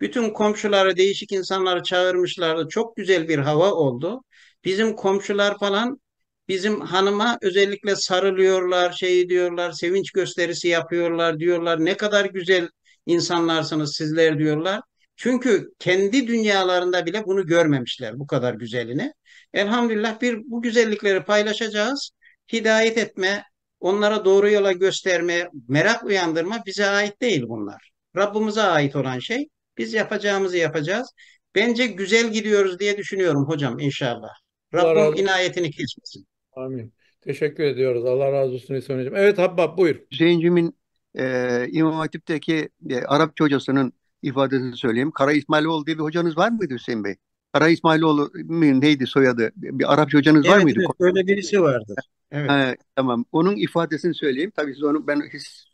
Bütün komşuları, değişik insanları çağırmışlardı. Çok güzel bir hava oldu. Bizim komşular falan bizim hanıma özellikle sarılıyorlar, şey diyorlar, sevinç gösterisi yapıyorlar diyorlar. Ne kadar güzel insanlarsınız sizler diyorlar. Çünkü kendi dünyalarında bile bunu görmemişler bu kadar güzelini. Elhamdülillah bir bu güzellikleri paylaşacağız. Hidayet etme, onlara doğru yola gösterme, merak uyandırma bize ait değil bunlar. Rabbimize ait olan şey. Biz yapacağımızı yapacağız. Bence güzel gidiyoruz diye düşünüyorum hocam inşallah. Rabbim razı... inayetini kesmesin. Amin. Teşekkür ediyoruz. Allah razı olsun Hüseyin Hocam. Evet Habbab buyur. Hüseyincim'in e, İmam Hatip'teki e, Arapça hocasının ifadesini söyleyeyim. Kara İsmailoğlu diye bir hocanız var mıydı Hüseyin Bey? Kara İsmailoğlu neydi soyadı? Bir Arap hocanız evet, var mıydı? Evet, böyle birisi vardı. Evet. Ha, tamam. Onun ifadesini söyleyeyim. Tabii siz onu ben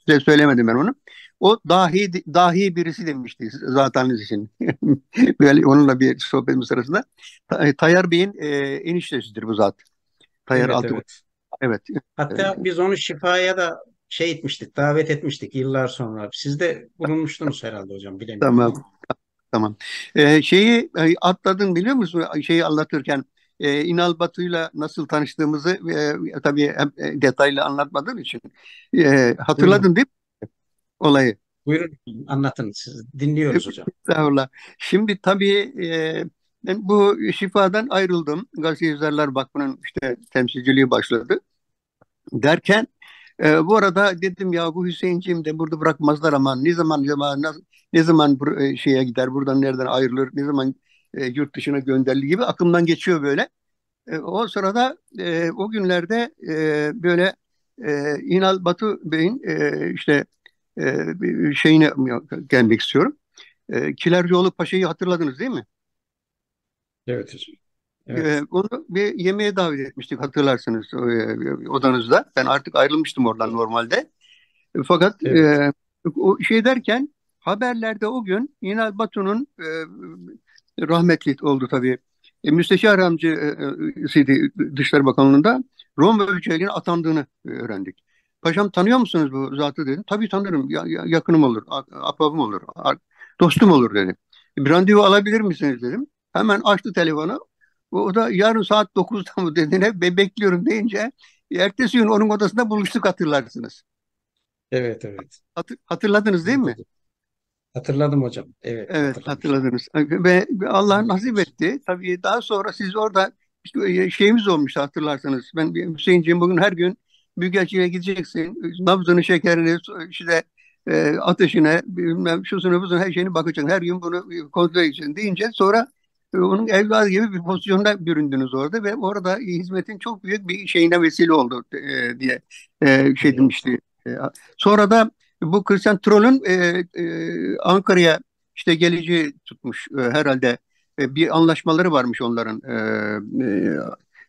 size söylemedim ben onu. O dahi dahi birisi demişti zateniz için. [laughs] böyle onunla bir sohbetimiz sırasında e, Tayyar Bey'in e, eniştesidir bu zat. Tayyar evet, Altıbut. Evet. Evet. Hatta evet. biz onu şifaya da şey etmiştik, davet etmiştik yıllar sonra. Siz de bulunmuştunuz herhalde hocam bilemiyorum. Tamam. Tamam. Ee, şeyi e, atladın biliyor musun? Şeyi anlatırken e, İnal Batu'yla nasıl tanıştığımızı e, e tabii hem e, detaylı anlatmadığın için e, hatırladın değil mi olayı? Buyurun anlatın siz dinliyoruz hocam. [laughs] Estağfurullah. Şimdi tabii e, ben bu şifadan ayrıldım. Gazete Yazarlar Vakfı'nın işte temsilciliği başladı. Derken e, bu arada dedim ya bu Hüseyinciğim de burada bırakmazlar ama ne zaman ne, ne zaman e, şeye gider buradan nereden ayrılır ne zaman e, yurt dışına gönderilir gibi aklımdan geçiyor böyle. E, o sırada e, o günlerde e, böyle e, İnal Batu Bey'in e, işte e, şeyine gelmek istiyorum. E, Kiler Yolu Paşa'yı hatırladınız değil mi? Evet. Evet. Ee, onu bir yemeğe davet etmiştik hatırlarsınız e, odanızda. Ben artık ayrılmıştım oradan normalde. E, fakat e, evet. o şey derken haberlerde o gün İnal Batu'nun rahmetli oldu tabii. Müsteşar amcasıydı Dışişleri Bakanlığı'nda. Roma ölçülerine atandığını öğrendik. Paşam tanıyor musunuz bu zatı dedim. Tabii tanırım. Ya, ya, yakınım olur. Ahbabım olur. Dostum olur dedim. Bir randevu alabilir misiniz dedim. Hemen açtı telefonu. O da yarın saat 9'da mı dediğine ben bekliyorum deyince ertesi gün onun odasında buluştuk hatırlarsınız. Evet evet. Hatır, hatırladınız değil mi? Hatırladım hocam. Evet. Evet hatırladınız. Ve Allah nasip etti. Tabii daha sonra siz orada e, şeyimiz olmuştu hatırlarsanız. Ben Hüseyin'ciğim bugün her gün büyükelçiliğe gideceksin. Nabzını, şekerini, işte e, ateşine, bilmem şusunu, busunu her şeyini bakacaksın. Her gün bunu e, kontrol edeceksin deyince sonra onun evladı gibi bir pozisyonda büründünüz orada ve orada hizmetin çok büyük bir şeyine vesile oldu e, diye e, şey demişti. E, sonra da bu Christian Troll'ün e, e, Ankara'ya işte geleceği tutmuş e, herhalde e, bir anlaşmaları varmış onların. E, e,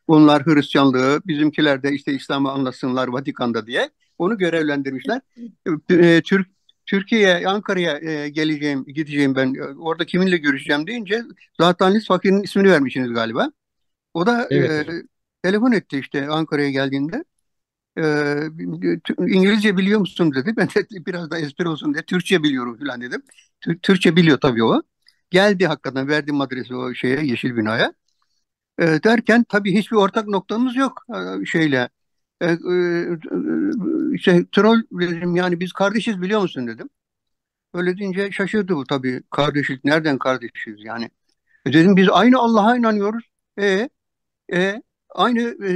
onlar Hristiyanlığı, bizimkiler de işte İslam'ı anlasınlar Vatikan'da diye onu görevlendirmişler. E, Türk Türkiye'ye, Ankara'ya e, geleceğim, gideceğim ben. E, orada kiminle görüşeceğim deyince zaten Lis Fakir'in ismini vermişsiniz galiba. O da e, evet. e, telefon etti işte Ankara'ya geldiğinde. E, İngilizce biliyor musun dedi. Ben de [laughs] biraz da espri olsun diye Türkçe biliyorum falan dedim. Tür Türkçe biliyor tabii o. Geldi hakikaten verdim adresi o şeye Yeşil Bina'ya. E, derken tabii hiçbir ortak noktamız yok e, şeyle. E, e, işte troll dedim yani biz kardeşiz biliyor musun dedim. Öyle deyince şaşırdı bu tabii. Kardeşlik nereden kardeşiz yani. E dedim biz aynı Allah'a inanıyoruz. E, e aynı e,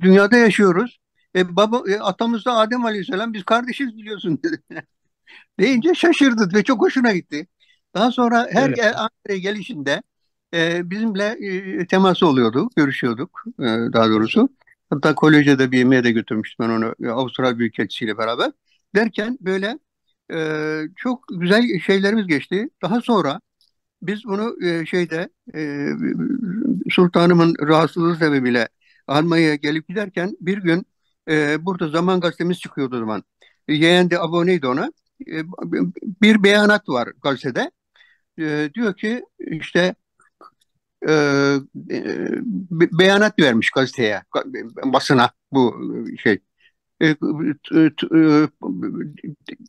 dünyada yaşıyoruz. E, baba e, atamız da Adem Aleyhisselam biz kardeşiz biliyorsun dedi. [laughs] deyince şaşırdı ve çok hoşuna gitti. Daha sonra her evet. Ankara'ya gelişinde e, bizimle e, teması oluyordu, görüşüyorduk e, daha doğrusu. Hatta kolejde bir yemeğe de götürmüştüm ben onu e, Avustralya Büyükelçisi'yle beraber. Derken böyle e, çok güzel şeylerimiz geçti. Daha sonra biz bunu e, şeyde e, sultanımın rahatsızlığı sebebiyle Almanya'ya gelip giderken bir gün e, burada Zaman Gazetemiz çıkıyordu o zaman. E, Yeğen de aboneydi ona. E, bir beyanat var gazetede. E, diyor ki işte e, e, be, beyanat vermiş gazeteye, basına bu şey. E, t, t, e,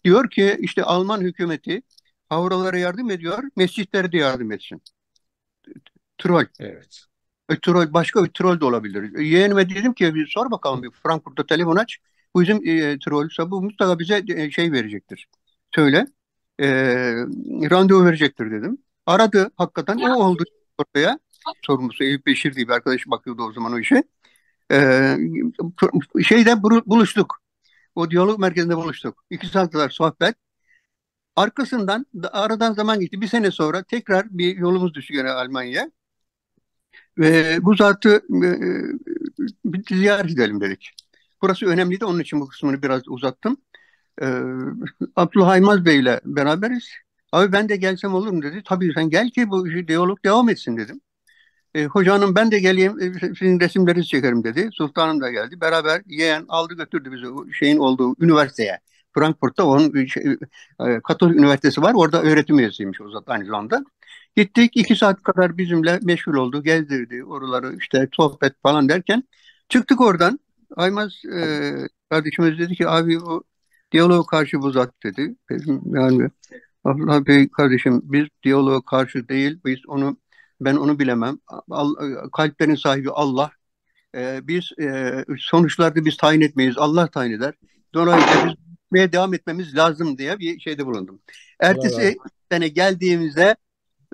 diyor ki işte Alman hükümeti havralara yardım ediyor, mescitlere de yardım etsin. Troll. Evet. E, troll başka bir troll de olabilir. Yeğenime dedim ki bir sor bakalım bir Frankfurt'ta telefon aç. Bu bizim e, troll. Bu mutlaka bize e, şey verecektir. Söyle. E, randevu verecektir dedim. Aradı hakikaten. O oldu ortaya sorumlusu Eyüp Beşir diye bir arkadaş bakıyordu o zaman o işe. Ee, şeyde buluştuk. O diyalog merkezinde buluştuk. İki saat kadar sohbet. Arkasından aradan zaman gitti Bir sene sonra tekrar bir yolumuz düştü gene Almanya'ya. Ve bu zatı e, bir ziyaret edelim dedik. Burası önemliydi onun için bu kısmını biraz uzattım. E, Abdullah Haymaz Bey ile beraberiz. Abi ben de gelsem olur mu dedi. Tabii sen gel ki bu diyalog devam etsin dedim. E, hocanın ben de geleyim e, sizin resimlerinizi çekerim dedi. Sultanım da geldi. Beraber yeğen aldı götürdü bizi şeyin olduğu üniversiteye. Frankfurt'ta onun şey, e, Katolik Üniversitesi var. Orada öğretim üyesiymiş o zaten aynı zamanda. Gittik iki saat kadar bizimle meşgul oldu. Gezdirdi oraları işte sohbet falan derken. Çıktık oradan. Aymaz e, kardeşimiz dedi ki abi o diyaloğa karşı bu zat dedi. Dedim, yani Allah Bey kardeşim biz diyalog karşı değil biz onu ben onu bilemem. Kalplerin sahibi Allah. E, biz e, sonuçlarda biz tayin etmeyiz. Allah tayin eder. Dolayısıyla biz devam etmemiz lazım diye bir şeyde bulundum. Ertesi sene geldiğimizde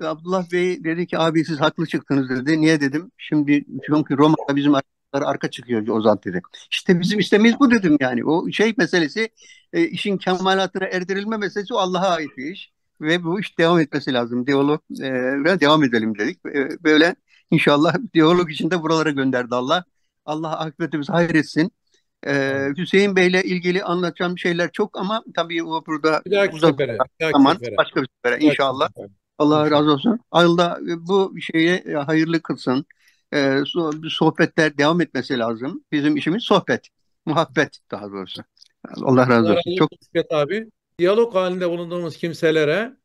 Abdullah Bey dedi ki abi siz haklı çıktınız dedi. Niye dedim? Şimdi çünkü Roma'da bizim arkadaşlar arka çıkıyor o Ozan dedi. İşte bizim istemiz bu dedim yani. O şey meselesi e, işin kemalatına erdirilme meselesi o Allah'a ait bir iş ve bu iş devam etmesi lazım. Diyaloğa e, devam edelim dedik. E, böyle inşallah [laughs] diyalog içinde buralara gönderdi Allah. Allah akıbetimizi hayretsin. Ee, Hüseyin Bey'le ilgili anlatacağım şeyler çok ama tabii o burada uzak zaman başka bir sefere inşallah. Sefere. Allah razı olsun. Allah e, bu şeye hayırlı kılsın. Ee, sohbetler devam etmesi lazım. Bizim işimiz sohbet, muhabbet daha doğrusu. Allah razı olsun. çok çok abi. Diyalog halinde bulunduğumuz kimselere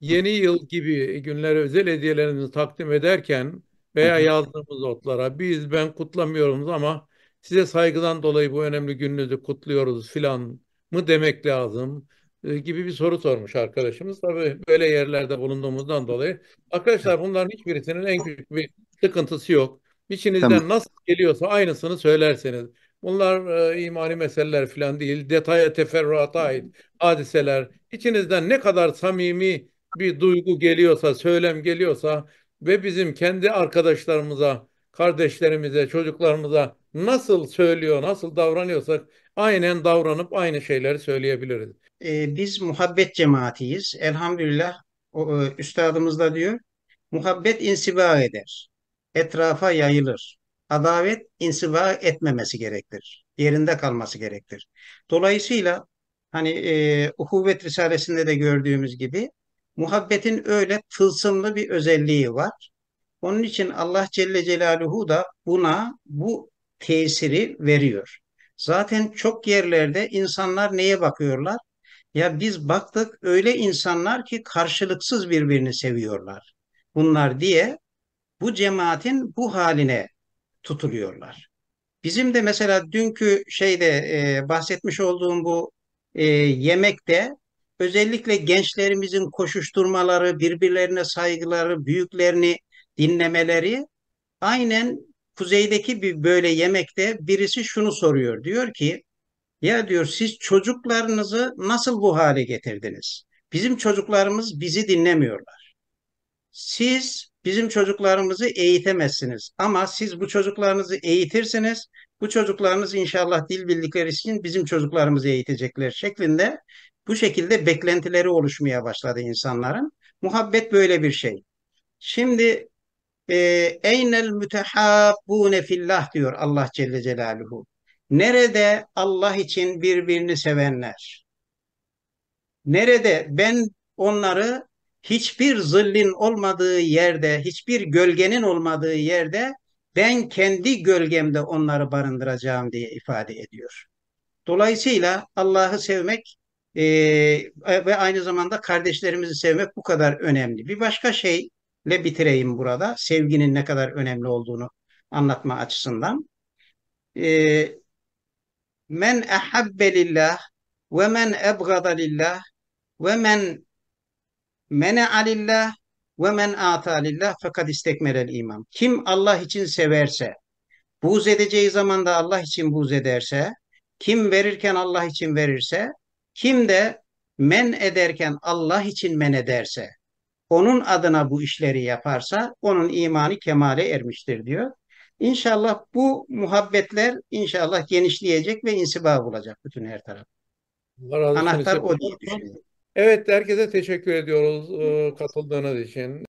yeni yıl gibi günlere özel hediyelerimizi takdim ederken veya yazdığımız otlara biz ben kutlamıyoruz ama size saygıdan dolayı bu önemli gününüzü kutluyoruz filan mı demek lazım e, gibi bir soru sormuş arkadaşımız. Tabii böyle yerlerde bulunduğumuzdan dolayı. Arkadaşlar bunların hiçbirisinin en küçük bir sıkıntısı yok. İçinizden tamam. nasıl geliyorsa aynısını söylerseniz. Bunlar e, imani meseleler falan değil. Detaya teferruata ait hadiseler. İçinizden ne kadar samimi bir duygu geliyorsa, söylem geliyorsa ve bizim kendi arkadaşlarımıza, kardeşlerimize, çocuklarımıza nasıl söylüyor, nasıl davranıyorsak aynen davranıp aynı şeyleri söyleyebiliriz. Ee, biz muhabbet cemaatiyiz. Elhamdülillah o, e, üstadımız da diyor, muhabbet insiba eder, etrafa yayılır adavet insiva etmemesi gerektir. Yerinde kalması gerektir. Dolayısıyla hani e, Uhuvvet Risalesi'nde de gördüğümüz gibi muhabbetin öyle tılsımlı bir özelliği var. Onun için Allah Celle Celaluhu da buna bu tesiri veriyor. Zaten çok yerlerde insanlar neye bakıyorlar? Ya biz baktık öyle insanlar ki karşılıksız birbirini seviyorlar. Bunlar diye bu cemaatin bu haline tutuluyorlar. Bizim de mesela dünkü şeyde e, bahsetmiş olduğum bu e, yemekte özellikle gençlerimizin koşuşturmaları, birbirlerine saygıları, büyüklerini dinlemeleri aynen kuzeydeki bir böyle yemekte birisi şunu soruyor. Diyor ki ya diyor siz çocuklarınızı nasıl bu hale getirdiniz? Bizim çocuklarımız bizi dinlemiyorlar. Siz Bizim çocuklarımızı eğitemezsiniz ama siz bu çocuklarınızı eğitirsiniz. Bu çocuklarınız inşallah dil bildikleri için bizim çocuklarımızı eğitecekler şeklinde bu şekilde beklentileri oluşmaya başladı insanların. Muhabbet böyle bir şey. Şimdi e, eynel mütehabbune fillah diyor Allah Celle Celaluhu. Nerede Allah için birbirini sevenler? Nerede ben onları hiçbir zillin olmadığı yerde, hiçbir gölgenin olmadığı yerde ben kendi gölgemde onları barındıracağım diye ifade ediyor. Dolayısıyla Allah'ı sevmek e, ve aynı zamanda kardeşlerimizi sevmek bu kadar önemli. Bir başka şeyle bitireyim burada. Sevginin ne kadar önemli olduğunu anlatma açısından. E, men ehabbe lillah ve men ebgada lillah ve men Mene alillah ve men ata lillah fakat istekmerel imam Kim Allah için severse, buğz edeceği zaman da Allah için buğz ederse, kim verirken Allah için verirse, kim de men ederken Allah için men ederse, onun adına bu işleri yaparsa onun imanı kemale ermiştir diyor. İnşallah bu muhabbetler inşallah genişleyecek ve insiba bulacak bütün her taraf. Anahtar o değil. düşünüyorum. Evet, herkese teşekkür ediyoruz e, katıldığınız için.